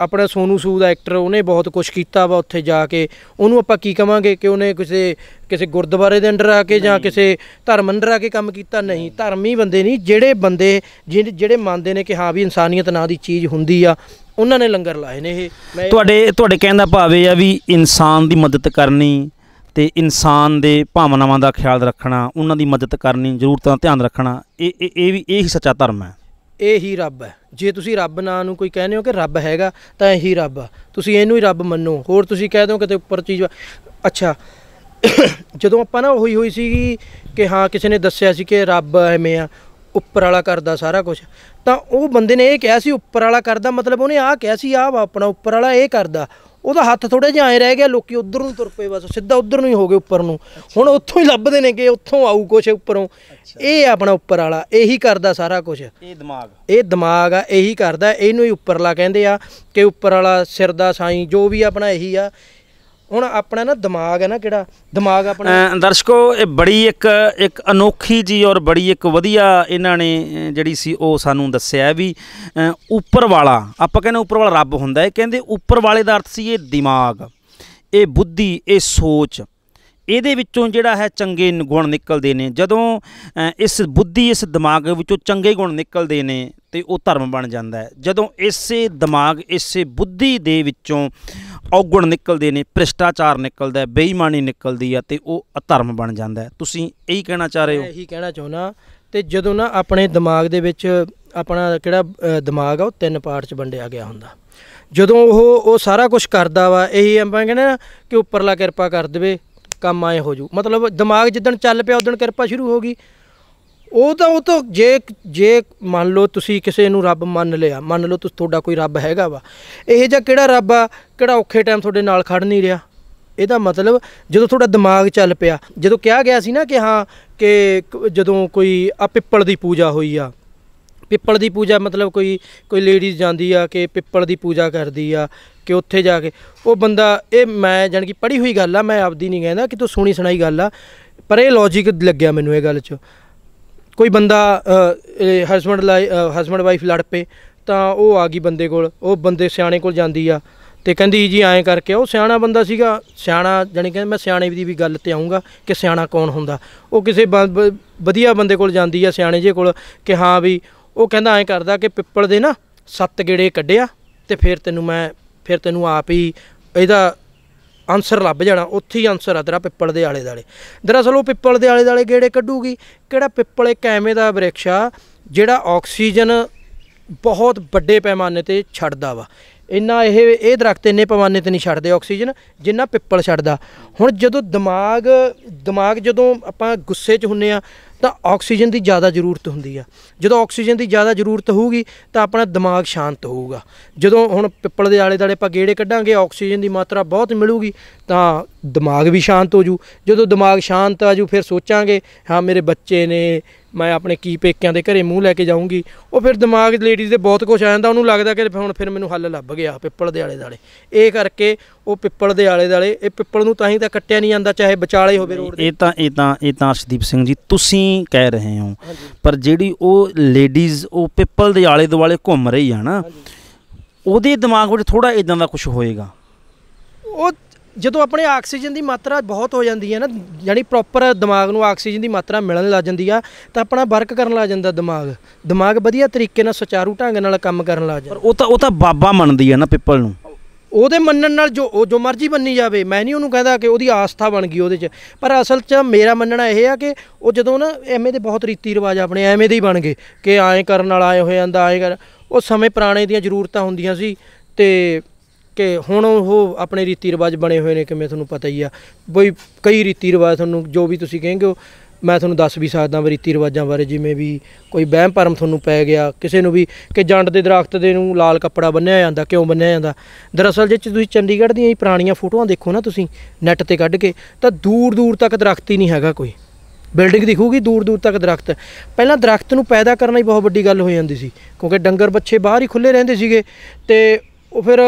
[SPEAKER 2] ਆਪਣਾ ਸੋਨੂ ਸੂਦ ਐਕਟਰ ਉਹਨੇ ਬਹੁਤ ਕੁਝ ਕੀਤਾ ਵਾ ਉੱਥੇ ਜਾ ਕੇ ਉਹਨੂੰ ਆਪਾਂ ਕੀ ਕਵਾਂਗੇ ਕਿ ਉਹਨੇ ਕਿਸੇ ਕਿਸੇ ਗੁਰਦੁਆਰੇ ਦੇ ਅੰਦਰ ਆ ਕੇ ਜਾਂ ਕਿਸੇ ਧਰਮ ਅੰਦਰ ਆ ਕੇ ਕੰਮ ਕੀਤਾ ਨਹੀਂ ਧਰਮੀ ਬੰਦੇ ਨਹੀਂ ਜਿਹੜੇ ਬੰਦੇ ਜਿਹੜੇ ਮੰਨਦੇ ਨੇ ਕਿ ਹਾਂ ਵੀ ਇਨਸਾਨੀਅਤ ਨਾਂ ਦੀ ਚੀਜ਼ ਹੁੰਦੀ ਆ ਉਹਨਾਂ ਨੇ ਲੰਗਰ ਲਾਏ ਨੇ
[SPEAKER 1] ਇਹ ਤੁਹਾਡੇ ਤੁਹਾਡੇ ਕਹਿਣ ਦਾ ਭਾਵ ਇਹ ਆ ਵੀ ਇਨਸਾਨ ਦੀ ਮਦਦ ਕਰਨੀ ਤੇ ਇਨਸਾਨ ਦੇ ਭਾਵਨਾਵਾਂ ਦਾ ਖਿਆਲ ਰੱਖਣਾ ਉਹਨਾਂ ਦੀ ਮਦਦ ਕਰਨੀ ਜ਼ਰੂਰਤਾਂ ਦਾ ਧਿਆਨ ਰੱਖਣਾ ਇਹ ਇਹ ਵੀ ਇਹ ਹੀ ਸੱਚਾ ਧਰਮ ਹੈ
[SPEAKER 2] ਇਹ ਹੀ ਰੱਬ ਹੈ ਜੇ ਤੁਸੀਂ ਰੱਬ ਨਾਂ ਨੂੰ ਕੋਈ ਕਹਿੰਦੇ ਹੋ ਕਿ ਰੱਬ ਹੈਗਾ ਤਾਂ ਇਹੀ ਰੱਬ ਆ ਤੁਸੀਂ ਇਹਨੂੰ ਹੀ ਰੱਬ ਮੰਨੋ ਹੋਰ ਤੁਸੀਂ ਕਹਿ ਦਿਓ ਕਿਤੇ ਉੱਪਰ ਚੀਜ਼ ਅੱਛਾ ਜਦੋਂ ਆਪਾਂ ਨਾ ਹੋਈ ਹੋਈ ਸੀ ਕਿ ਹਾਂ ਕਿਸੇ ਨੇ ਦੱਸਿਆ ਸੀ ਕਿ ਰੱਬ ਐਵੇਂ ਆ ਉੱਪਰ ਵਾਲਾ ਕਰਦਾ ਸਾਰਾ ਕੁਝ ਤਾਂ ਉਹ ਬੰਦੇ ਨੇ ਇਹ ਕਿਹਾ ਸੀ ਉੱਪਰ ਵਾਲਾ ਕਰਦਾ ਮਤਲਬ ਉਹਨੇ ਆਹ ਕਿਹਾ ਸੀ ਆਹ ਆਪਣਾ ਉੱਪਰ ਵਾਲਾ ਇਹ ਕਰਦਾ ਉਹਦਾ ਹੱਥ ਥੋੜਾ ਜਿਹਾ ਐ ਰਹਿ ਗਿਆ ਲੋਕੀ ਉਧਰ ਨੂੰ ਤੁਰ ਪਏ ਬਸ ਸਿੱਧਾ ਉਧਰ ਨੂੰ ਹੀ ਹੋ ਗਏ ਉੱਪਰ ਨੂੰ ਹੁਣ ਉੱਥੋਂ ਹੀ ਲੱਭਦੇ ਨੇ ਕਿ ਉੱਥੋਂ ਆਊ ਕੁਛ ਉੱਪਰੋਂ ਇਹ ਆਪਣਾ ਉੱਪਰ ਵਾਲਾ ਇਹੀ ਕਰਦਾ ਸਾਰਾ ਕੁਝ ਇਹ ਦਿਮਾਗ ਇਹ ਦਿਮਾਗ ਆ ਇਹੀ ਕਰਦਾ ਇਹਨੂੰ ਹੀ ਉੱਪਰਲਾ ਕਹਿੰਦੇ ਆ ਕਿ ਉੱਪਰ ਵਾਲਾ ਸਿਰ ਦਾ ਸਾਈਂ ਜੋ ਵੀ ਆਪਣਾ ਇਹੀ ਆ ਹੁਣ ਆਪਣਾ ਨਾ ਦਿਮਾਗ ਹੈ ਨਾ ਕਿਹੜਾ ਦਿਮਾਗ ਆਪਣਾ
[SPEAKER 1] ਦਰਸ਼ਕੋ ਇਹ ਬੜੀ ਇੱਕ ਇੱਕ ਅਨੋਖੀ ਜੀ ਔਰ ਬੜੀ ਇੱਕ ਵਧੀਆ ਇਹਨਾਂ ਨੇ ਜਿਹੜੀ ਸੀ ਉਹ ਸਾਨੂੰ ਦੱਸਿਆ ਵੀ ਉੱਪਰ ਵਾਲਾ ਆਪਾਂ ਕਹਿੰਦੇ ਉੱਪਰ ਵਾਲਾ ਰੱਬ ਹੁੰਦਾ ਹੈ ਕਹਿੰਦੇ ਉੱਪਰ ਵਾਲੇ ਦਾ ਅਰਥ ਸੀ ਇਹ ਦਿਮਾਗ ਇਹ ਬੁੱਧੀ ਇਹ ਸੋਚ ਇਹਦੇ ਵਿੱਚੋਂ ਜਿਹੜਾ ਹੈ ਚੰਗੇ ਗੁਣ ਨਿਕਲਦੇ ਨੇ ਜਦੋਂ ਇਸ ਬੁੱਧੀ ਇਸ ਦਿਮਾਗ ਵਿੱਚੋਂ ਚੰਗੇ ਗੁਣ ਨਿਕਲਦੇ ਨੇ ਤੇ ਉਹ ਧਰਮ ਬਣ ਜਾਂਦਾ ਹੈ ਜਦੋਂ ਇਸੇ ਦਿਮਾਗ ਇਸੇ ਬੁੱਧੀ ਦੇ ਵਿੱਚੋਂ ਔਗਣ ਨਿਕਲਦੇ ਨੇ ਭ੍ਰਿਸ਼ਟਾਚਾਰ ਨਿਕਲਦਾ ਹੈ ਬੇਈਮਾਨੀ ਨਿਕਲਦੀ ਆ ਤੇ ਉਹ ਅਧਰਮ ਬਣ ਜਾਂਦਾ ਹੈ ਤੁਸੀਂ ਇਹੀ ਕਹਿਣਾ ਚਾਹ ਰਹੇ ਹੋ ਇਹੀ
[SPEAKER 2] ਕਹਿਣਾ ਚਾਹੁੰਦਾ ਤੇ ਜਦੋਂ ਨਾ ਆਪਣੇ ਦਿਮਾਗ ਦੇ ਵਿੱਚ ਆਪਣਾ ਕਿਹੜਾ ਦਿਮਾਗ ਆ ਉਹ ਤਿੰਨ ਪਾਰਟ 'ਚ ਵੰਡਿਆ ਗਿਆ ਹੁੰਦਾ ਜਦੋਂ ਉਹ ਉਹ ਸਾਰਾ ਕੁਝ ਕਰਦਾ ਵਾ ਇਹੀ ਆਪਾਂ ਕਹਿੰਦੇ ਨਾ ਕਿ ਉੱਪਰਲਾ ਕਿਰਪਾ ਕਰ ਦੇਵੇ ਕੰਮ ਆਏ ਹੋ ਜੂ ਮਤਲਬ ਦਿਮਾਗ ਜਿੱਦਣ ਚੱਲ ਪਿਆ ਉਦੋਂ ਕਿਰਪਾ ਸ਼ੁਰੂ ਹੋ ਗਈ ਉਹ ਤਾਂ ਉਹ ਤਾਂ ਜੇ ਜੇ ਮੰਨ ਲਓ ਤੁਸੀਂ ਕਿਸੇ ਨੂੰ ਰੱਬ ਮੰਨ ਲਿਆ ਮੰਨ ਲਓ ਤੁਸੀਂ ਤੁਹਾਡਾ ਕੋਈ ਰੱਬ ਹੈਗਾ ਵਾ ਇਹ ਜਾਂ ਕਿਹੜਾ ਰੱਬ ਆ ਕਿਹੜਾ ਔਖੇ ਟਾਈਮ ਤੁਹਾਡੇ ਨਾਲ ਖੜ ਨਹੀਂ ਰਿਹਾ ਇਹਦਾ ਮਤਲਬ ਜਦੋਂ ਤੁਹਾਡਾ ਦਿਮਾਗ ਚੱਲ ਪਿਆ ਜਦੋਂ ਕਿਹਾ ਗਿਆ ਸੀ ਨਾ ਕਿ ਹਾਂ ਕਿ ਜਦੋਂ ਕੋਈ ਆ ਪਿੱਪਲ ਦੀ ਪੂਜਾ ਹੋਈ ਆ ਪਿੱਪਲ ਦੀ ਪੂਜਾ ਮਤਲਬ ਕੋਈ ਕੋਈ ਲੇਡੀਜ਼ ਜਾਂਦੀ ਆ ਕਿ ਪਿੱਪਲ ਦੀ ਪੂਜਾ ਕਰਦੀ ਆ ਕਿ ਉੱਥੇ ਜਾ ਕੇ ਉਹ ਬੰਦਾ ਇਹ ਮੈਂ ਜਾਨ ਕਿ ਹੋਈ ਗੱਲ ਆ ਮੈਂ ਆਪਦੀ ਨਹੀਂ ਕਹਿੰਦਾ ਕਿ ਤੂੰ ਸੁਣੀ ਸੁਣਾਈ ਗੱਲ ਆ ਪਰ ਇਹ ਲੌਜੀਕ ਲੱਗਿਆ ਮੈਨੂੰ ਇਹ ਗੱਲ 'ਚ ਕੋਈ ਬੰਦਾ ਹਸਬੰਡ ਹਸਬੰਡ ਵਾਈਫ ਲੜ ਪਏ ਤਾਂ ਉਹ ਆ ਗਈ ਬੰਦੇ ਕੋਲ ਉਹ ਬੰਦੇ ਸਿਆਣੇ ਕੋਲ ਜਾਂਦੀ ਆ ਤੇ ਕਹਿੰਦੀ ਜੀ ਐਂ ਕਰਕੇ ਉਹ ਸਿਆਣਾ ਬੰਦਾ ਸੀਗਾ ਸਿਆਣਾ ਜਾਨੀ ਕਿ ਮੈਂ ਸਿਆਣੇ ਦੀ ਵੀ ਗੱਲ ਤੇ ਆਉਂਗਾ ਕਿ ਸਿਆਣਾ ਕੌਣ ਹੁੰਦਾ ਉਹ ਕਿਸੇ ਵਧੀਆ ਬੰਦੇ ਕੋਲ ਜਾਂਦੀ ਆ ਸਿਆਣੇ ਜੇ ਕੋਲ ਕਿ ਹਾਂ ਵੀ ਉਹ ਕਹਿੰਦਾ ਐਂ ਕਰਦਾ ਕਿ ਪਿੱਪਲ ਦੇ ਨਾ ਸੱਤ ਗੇੜੇ ਕੱਢਿਆ ਤੇ ਫਿਰ ਤੈਨੂੰ ਮੈਂ ਫਿਰ ਤੈਨੂੰ ਆਪ ਹੀ ਇਹਦਾ ਆਨਸਰ ਲੱਭ ਜਾਣਾ ਉੱਥੇ ਹੀ ਆਨਸਰ ਆ ਤੇਰਾ ਪਿੱਪਲ ਦੇ ਆਲੇ ਦਾਲੇ ਦਰਅਸਲ ਉਹ ਪਿੱਪਲ ਦੇ ਆਲੇ ਦਾਲੇ ਗੇੜੇ ਕੱਢੂਗੀ ਕਿਹੜਾ ਪਿੱਪਲ ਇੱਕ ਐਵੇਂ ਦਾ ਬ੍ਰਿਕਸ਼ ਆ ਜਿਹੜਾ ਆਕਸੀਜਨ ਬਹੁਤ ਵੱਡੇ ਪੈਮਾਨੇ ਤੇ ਛੱਡਦਾ ਵਾ ਇੰਨਾ ਇਹ ਇਹ ਦਰਖਤ ਇੰਨੇ ਪੈਮਾਨੇ ਤੇ ਨਹੀਂ ਛੱਡਦੇ ਆਕਸੀਜਨ ਜਿੰਨਾ ਪਿੱਪਲ ਛੱਡਦਾ ਹੁਣ ਜਦੋਂ ਦਿਮਾਗ ਦਿਮਾਗ ਜਦੋਂ ਆਪਾਂ ਗੁੱਸੇ 'ਚ ਹੁੰਨੇ ਆ ਤਾਂ ਆਕਸੀਜਨ ਦੀ ਜ਼ਿਆਦਾ ਜ਼ਰੂਰਤ ਹੁੰਦੀ ਆ ਜਦੋਂ ਆਕਸੀਜਨ ਦੀ ਜ਼ਿਆਦਾ ਜ਼ਰੂਰਤ ਹੋਊਗੀ ਤਾਂ ਆਪਣਾ ਦਿਮਾਗ ਸ਼ਾਂਤ ਹੋਊਗਾ ਜਦੋਂ ਹੁਣ ਪਿੱਪਲ ਦੇ ਆਲੇ ਦਾਲੇ ਆਪਾਂ ਗੇੜੇ ਕੱਢਾਂਗੇ ਆਕਸੀਜਨ ਦੀ ਮਾਤਰਾ ਬਹੁਤ ਮਿਲੂਗੀ ਤਾਂ ਦਿਮਾਗ ਵੀ ਸ਼ਾਂਤ ਹੋ ਜੂ ਜਦੋਂ ਦਿਮਾਗ ਸ਼ਾਂਤ ਆ ਜੂ ਫਿਰ ਸੋਚਾਂਗੇ ਹਾਂ ਮੇਰੇ ਬੱਚੇ ਨੇ ਮੈਂ ਆਪਣੇ ਕੀ ਪੇਕਿਆਂ ਦੇ ਘਰੇ ਮੂੰਹ ਲੈ ਕੇ ਜਾਊਂਗੀ ਉਹ ਫਿਰ ਦਿਮਾਗ ਦੇ ਲੇਡੀਜ਼ ਦੇ ਬਹੁਤ ਕੁਝ ਆ ਜਾਂਦਾ ਉਹਨੂੰ ਲੱਗਦਾ ਕਿ ਹੁਣ ਫਿਰ ਮੈਨੂੰ ਹੱਲ ਲੱਭ ਗਿਆ ਪਿੱਪਲ ਦੇ ਆਲੇ ਦਾਲੇ ਇਹ ਕਰਕੇ ਉਹ ਪਿੱਪਲ ਦੇ ਆਲੇ ਦਾਲੇ
[SPEAKER 1] ਇਹ ਪਿੱਪਲ ਨੂੰ ਤਾਂ ਹੀ ਤਾਂ ਕੱਟਿਆ ਨਹੀਂ ਜਾਂਦਾ ਚਾਹੇ ਵਿਚਾਲੇ ਹੋਵੇ ਰੋਡ ਇਹ ਤਾਂ ਇਹ ਤਾਂ ਇਹ ਤਾਂ ਅਰਸ਼ਦੀਪ ਸਿੰਘ ਜੀ ਤੁਸੀਂ ਕਹਿ ਰਹੇ ਹੋ ਪਰ ਜਿਹੜੀ ਉਹ ਲੇਡੀਜ਼ ਉਹ ਪਿੱਪਲ ਦੇ ਆਲੇ ਦੁਆਲੇ ਘੁੰਮ ਰਹੀ ਆ ਨਾ ਉਹਦੇ ਦਿਮਾਗ ਵਿੱਚ ਥੋੜਾ ਇਦਾਂ ਦਾ ਕੁਝ ਹੋਏਗਾ
[SPEAKER 2] ਉਹ ਜਦੋਂ ਆਪਣੇ ਆਕਸੀਜਨ ਦੀ ਮਾਤਰਾ ਬਹੁਤ ਹੋ ਜਾਂਦੀ ਹੈ ਨਾ ਯਾਨੀ ਪ੍ਰੋਪਰ ਦਿਮਾਗ ਨੂੰ ਆਕਸੀਜਨ ਦੀ ਮਾਤਰਾ ਮਿਲਣ ਲੱਗ ਜਾਂਦੀ ਆ ਤਾਂ ਆਪਣਾ ਵਰਕ ਕਰਨ ਲੱਗ ਜਾਂਦਾ ਦਿਮਾਗ ਦਿਮਾਗ ਵਧੀਆ ਤਰੀਕੇ ਨਾਲ ਸੁਚਾਰੂ ਢੰਗ ਨਾਲ ਕੰਮ ਕਰਨ ਲੱਗ
[SPEAKER 1] ਜਾਂਦਾ ਪਰ ਉਹ ਤਾਂ ਉਹ ਤਾਂ ਬਾਬਾ ਮੰਨਦੀ ਆ ਨਾ ਪਿੱਪਲ ਨੂੰ
[SPEAKER 2] ਉਹਦੇ ਮੰਨਣ ਨਾਲ ਜੋ ਜੋ ਮਰਜ਼ੀ ਬੰਨੀ ਜਾਵੇ ਮੈਂ ਨਹੀਂ ਉਹਨੂੰ ਕਹਿੰਦਾ ਕਿ ਉਹਦੀ ਆਸਥਾ ਬਣ ਗਈ ਉਹਦੇ 'ਚ ਪਰ ਅਸਲ 'ਚ ਮੇਰਾ ਮੰਨਣਾ ਇਹ ਆ ਕਿ ਉਹ ਜਦੋਂ ਨਾ ਐਵੇਂ ਦੇ ਬਹੁਤ ਰੀਤੀ ਰਿਵਾਜ ਆਪਣੇ ਐਵੇਂ ਦੇ ਹੀ ਬਣ ਗਏ ਕਿ ਐਂ ਕਰਨ ਨਾਲ ਆਏ ਹੋਏ ਜਾਂਦਾ ਆਏ ਕਰ ਉਹ ਸਮੇਂ ਪੁਰਾਣੇ ਦੀਆਂ ਜ਼ਰੂਰਤਾਂ ਹੁੰਦੀਆਂ ਸੀ ਤੇ ਕਿ ਹੁਣ ਉਹ ਆਪਣੇ ਰੀਤੀ ਰਿਵਾਜ ਬਣੇ ਹੋਏ ਨੇ ਕਿਵੇਂ ਤੁਹਾਨੂੰ ਪਤਾ ਹੀ ਆ ਬਈ ਕਈ ਰੀਤੀ ਰਿਵਾਜ ਤੁਹਾਨੂੰ ਜੋ ਵੀ ਤੁਸੀਂ ਕਹਿੰਗੇ ਮੈਂ ਤੁਹਾਨੂੰ ਦੱਸ ਵੀ ਸਕਦਾ ਵੀ ਰੀਤੀ ਰਿਵਾਜਾਂ ਬਾਰੇ ਜਿਵੇਂ ਵੀ ਕੋਈ ਵਹਿਮ ਭਰਮ ਤੁਹਾਨੂੰ ਪੈ ਗਿਆ ਕਿਸੇ ਨੂੰ ਵੀ ਕਿ ਜੰਡ ਦੇ ਦਰਖਤ ਦੇ ਨੂੰ ਲਾਲ ਕੱਪੜਾ ਬੰਨਿਆ ਜਾਂਦਾ ਕਿਉਂ ਬੰਨਿਆ ਜਾਂਦਾ ਦਰਅਸਲ ਜੇ ਤੁਸੀਂ ਚੰਡੀਗੜ੍ਹ ਦੀਆਂ ਹੀ ਪੁਰਾਣੀਆਂ ਫੋਟੋਆਂ ਦੇਖੋ ਨਾ ਤੁਸੀਂ ਨੈੱਟ ਤੇ ਕੱਢ ਕੇ ਤਾਂ ਦੂਰ ਦੂਰ ਤੱਕ ਦਰਖਤ ਹੀ ਨਹੀਂ ਹੈਗਾ ਕੋਈ ਬਿਲਡਿੰਗ ਦਿਖੂਗੀ ਦੂਰ ਦੂਰ ਤੱਕ ਦਰਖਤ ਪਹਿਲਾਂ ਦਰਖਤ ਨੂੰ ਪੈਦਾ ਕਰਨਾ ਹੀ ਬਹੁਤ ਵੱਡੀ ਗੱਲ ਹੋ ਜਾਂਦੀ ਸੀ ਕਿਉਂਕਿ ਡੰਗਰ ਬੱਚੇ ਬਾਹਰ ਹੀ ਖੁੱਲੇ ਰਹਿੰਦੇ ਸੀਗੇ ਤੇ ਉਹ ਫਿਰ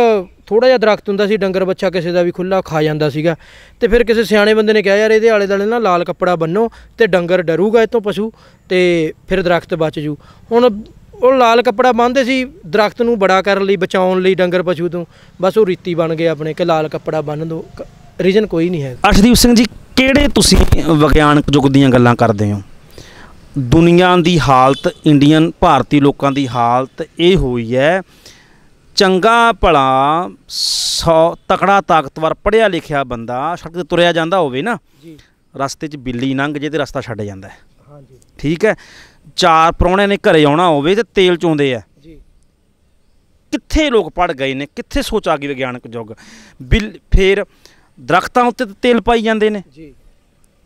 [SPEAKER 2] ਥੋੜਾ ਜਿਹਾ ਦਰਖਤ ਹੁੰਦਾ ਸੀ ਡੰਗਰ ਬੱਚਾ ਕਿਸੇ ਦਾ ਵੀ ਖੁੱਲਾ ਖਾ ਜਾਂਦਾ ਸੀਗਾ ਤੇ ਫਿਰ ਕਿਸੇ ਸਿਆਣੇ ਬੰਦੇ ਨੇ ਕਿਹਾ ਯਾਰ ਇਹਦੇ ਆਲੇ ਦਾਲੇ ਨਾਲ ਲਾਲ ਕੱਪੜਾ ਬੰਨੋ ਤੇ ਡੰਗਰ ਡਰੂਗਾ ਇਤੋਂ ਪਸ਼ੂ ਤੇ ਫਿਰ ਦਰਖਤ ਬਚ ਜੂ ਹੁਣ ਉਹ ਲਾਲ ਕੱਪੜਾ ਬੰਨਦੇ ਸੀ ਦਰਖਤ ਨੂੰ ਬੜਾ ਕਰਨ ਲਈ ਬਚਾਉਣ ਲਈ ਡੰਗਰ ਪਸ਼ੂ ਤੋਂ ਬਸ ਉਹ ਰੀਤੀ ਬਣ ਗਏ ਆਪਣੇ ਕਿ ਲਾਲ ਕੱਪੜਾ ਬੰਨ ਦੋ
[SPEAKER 1] ਰੀਜਨ ਕੋਈ ਨਹੀਂ ਹੈ ਅਰਸ਼ਦੀਪ ਸਿੰਘ ਜੀ ਕਿਹੜੇ ਤੁਸੀਂ ਵਿਗਿਆਨਕ ਯੁੱਗ ਦੀਆਂ ਗੱਲਾਂ ਕਰਦੇ ਹੋ ਦੁਨੀਆ ਦੀ ਹਾਲਤ ਇੰਡੀਅਨ ਭਾਰਤੀ ਲੋਕਾਂ ਦੀ ਹਾਲਤ ਇਹ ਹੋਈ ਹੈ ਚੰਗਾ ਭਲਾ ਸੌ ਤਕੜਾ ਤਾਕਤਵਰ ਪੜਿਆ ਲਿਖਿਆ ਬੰਦਾ ਸੜਕ ਤੇ ਤੁਰਿਆ ਜਾਂਦਾ ਹੋਵੇ ਨਾ ਜੀ ਰਸਤੇ 'ਚ ਬਿੱਲੀ ਲੰਘ ਜੇ ਤੇ ਰਸਤਾ ਛੱਡ ਜਾਂਦਾ ਹੈ ਹਾਂਜੀ ਠੀਕ ਹੈ ਚਾਰ ਪਰੌਣਿਆਂ ਨੇ ਘਰੇ ਆਉਣਾ ਹੋਵੇ ਤੇ ਤੇਲ ਚੋਂਦੇ ਆ ਜੀ ਕਿੱਥੇ ਲੋਕ ਪੜ ਗਏ ਨੇ ਕਿੱਥੇ ਸੋਚ ਆ ਗਈ ਵਿਗਿਆਨਕ ਯੁੱਗ ਬਿੱਲ ਫੇਰ ਦਰਖਤਾਂ ਉੱਤੇ ਤੇਲ ਪਾਈ ਜਾਂਦੇ ਨੇ ਜੀ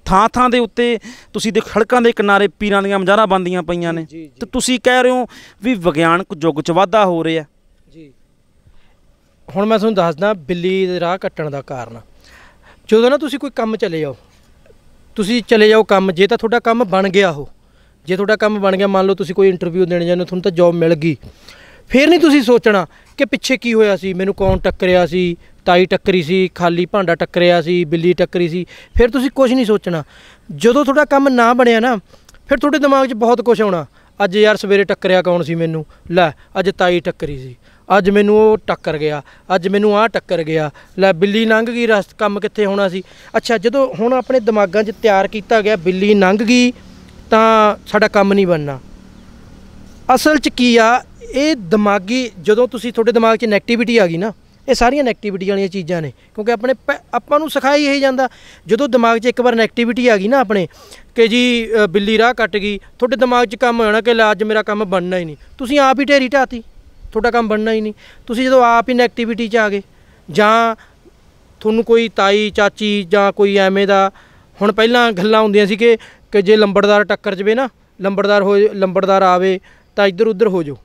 [SPEAKER 1] ਥਾਂ ਥਾਂ ਦੇ ਉੱਤੇ ਤੁਸੀਂ ਦੇਖ ਖੜਕਾਂ ਦੇ ਕਿਨਾਰੇ ਪੀਰਾਂ ਦੀਆਂ ਮਜ਼ਾਰਾ ਬੰਦੀਆਂ ਪਈਆਂ ਨੇ ਤੇ ਤੁਸੀਂ ਕਹਿ ਰਹੇ ਹੋ ਵੀ ਵਿਗਿਆਨਕ ਯੁੱਗ 'ਚ ਵਾਧਾ ਹੋ ਰਿਹਾ ਹੁਣ ਮੈਂ ਤੁਹਾਨੂੰ ਦੱਸਦਾ ਬਿੱਲੀ
[SPEAKER 2] ਦੇ ਰਾਹ ਕੱਟਣ ਦਾ ਕਾਰਨ ਜਦੋਂ ਨਾ ਤੁਸੀਂ ਕੋਈ ਕੰਮ ਚਲੇ ਜਾਓ ਤੁਸੀਂ ਚਲੇ ਜਾਓ ਕੰਮ ਜੇ ਤਾਂ ਤੁਹਾਡਾ ਕੰਮ ਬਣ ਗਿਆ ਉਹ ਜੇ ਤੁਹਾਡਾ ਕੰਮ ਬਣ ਗਿਆ ਮੰਨ ਲਓ ਤੁਸੀਂ ਕੋਈ ਇੰਟਰਵਿਊ ਦੇਣ ਜਾਂਦੇ ਹੋ ਤੁਹਾਨੂੰ ਤਾਂ ਜੌਬ ਮਿਲ ਗਈ ਫੇਰ ਨਹੀਂ ਤੁਸੀਂ ਸੋਚਣਾ ਕਿ ਪਿੱਛੇ ਕੀ ਹੋਇਆ ਸੀ ਮੈਨੂੰ ਕੌਣ ਟੱਕਰਿਆ ਸੀ ਤਾਈ ਟੱਕਰੀ ਸੀ ਖਾਲੀ ਭਾਂਡਾ ਟੱਕਰਿਆ ਸੀ ਬਿੱਲੀ ਟੱਕਰੀ ਸੀ ਫਿਰ ਤੁਸੀਂ ਕੁਝ ਨਹੀਂ ਸੋਚਣਾ ਜਦੋਂ ਤੁਹਾਡਾ ਕੰਮ ਨਾ ਬਣਿਆ ਨਾ ਫਿਰ ਤੁਹਾਡੇ ਦਿਮਾਗ 'ਚ ਬਹੁਤ ਕੁਝ ਆਉਣਾ ਅੱਜ ਯਾਰ ਸਵੇਰੇ ਟੱਕਰਿਆ ਕੌਣ ਸੀ ਮੈਨੂੰ ਲੈ ਅੱਜ ਤਾਈ ਟੱਕਰੀ ਸੀ ਅੱਜ ਮੈਨੂੰ ਉਹ ਟੱਕਰ ਗਿਆ ਅੱਜ ਮੈਨੂੰ ਆਹ ਟੱਕਰ ਗਿਆ ਲੈ ਬਿੱਲੀ ਲੰਘ ਗਈ ਰਸਤ ਕੰਮ ਕਿੱਥੇ ਹੋਣਾ ਸੀ ਅੱਛਾ ਜਦੋਂ ਹੁਣ ਆਪਣੇ ਦਿਮਾਗਾਂ 'ਚ ਤਿਆਰ ਕੀਤਾ ਗਿਆ ਬਿੱਲੀ ਲੰਘ ਗਈ ਤਾਂ ਸਾਡਾ ਕੰਮ ਨਹੀਂ ਬਣਨਾ ਅਸਲ 'ਚ ਕੀ ਆ ਇਹ ਦਿਮਾਗੀ ਜਦੋਂ ਤੁਸੀਂ ਤੁਹਾਡੇ ਦਿਮਾਗ 'ਚ 네ਗੇਟਿਵਿਟੀ ਆ ਗਈ ਨਾ ਇਹ ਸਾਰੀਆਂ 네ਗੇਟਿਵਿਟੀ ਵਾਲੀਆਂ ਚੀਜ਼ਾਂ ਨੇ ਕਿਉਂਕਿ ਆਪਣੇ ਆਪਾਂ ਨੂੰ ਸਿਖਾਈ ਇਹ ਜਾਂਦਾ ਜਦੋਂ ਦਿਮਾਗ 'ਚ ਇੱਕ ਵਾਰ 네ਗੇਟਿਵਿਟੀ ਆ ਗਈ ਨਾ ਆਪਣੇ ਕਿ ਜੀ ਬਿੱਲੀ ਰਾਹ ਕੱਟ ਗਈ ਤੁਹਾਡੇ ਦਿਮਾਗ 'ਚ ਕੰਮ ਹੋਣਾ ਕਿ ਲੈ ਅੱਜ ਮੇਰਾ ਕੰਮ ਬਣਨਾ ਹੀ ਨਹੀਂ ਤੁਸੀਂ ਆਪ ਹੀ ਢੇਰੀ ਢਾਤੀ ਤੁਹਾਡਾ ਕੰਮ ਬਣਨਾ ਹੀ ਨਹੀਂ ਤੁਸੀਂ ਜਦੋਂ ਆਪ ਹੀ ਨੈਗੇਟਿਵਿਟੀ 'ਚ ਆ ਗਏ ਜਾਂ ਤੁਹਾਨੂੰ ਕੋਈ ਤਾਈ ਚਾਚੀ ਜਾਂ ਕੋਈ ਐਵੇਂ ਦਾ ਹੁਣ ਪਹਿਲਾਂ ਗੱਲਾਂ ਹੁੰਦੀਆਂ ਸੀ ਕਿ ਕਿ ਜੇ ਲੰਬੜਦਾਰ ਟੱਕਰ ਜਵੇ ਨਾ ਲੰਬੜਦਾਰ ਹੋ ਲੰਬੜਦਾਰ ਆਵੇ ਤਾਂ ਇੱਧਰ ਉੱਧਰ ਹੋ ਜਾਓ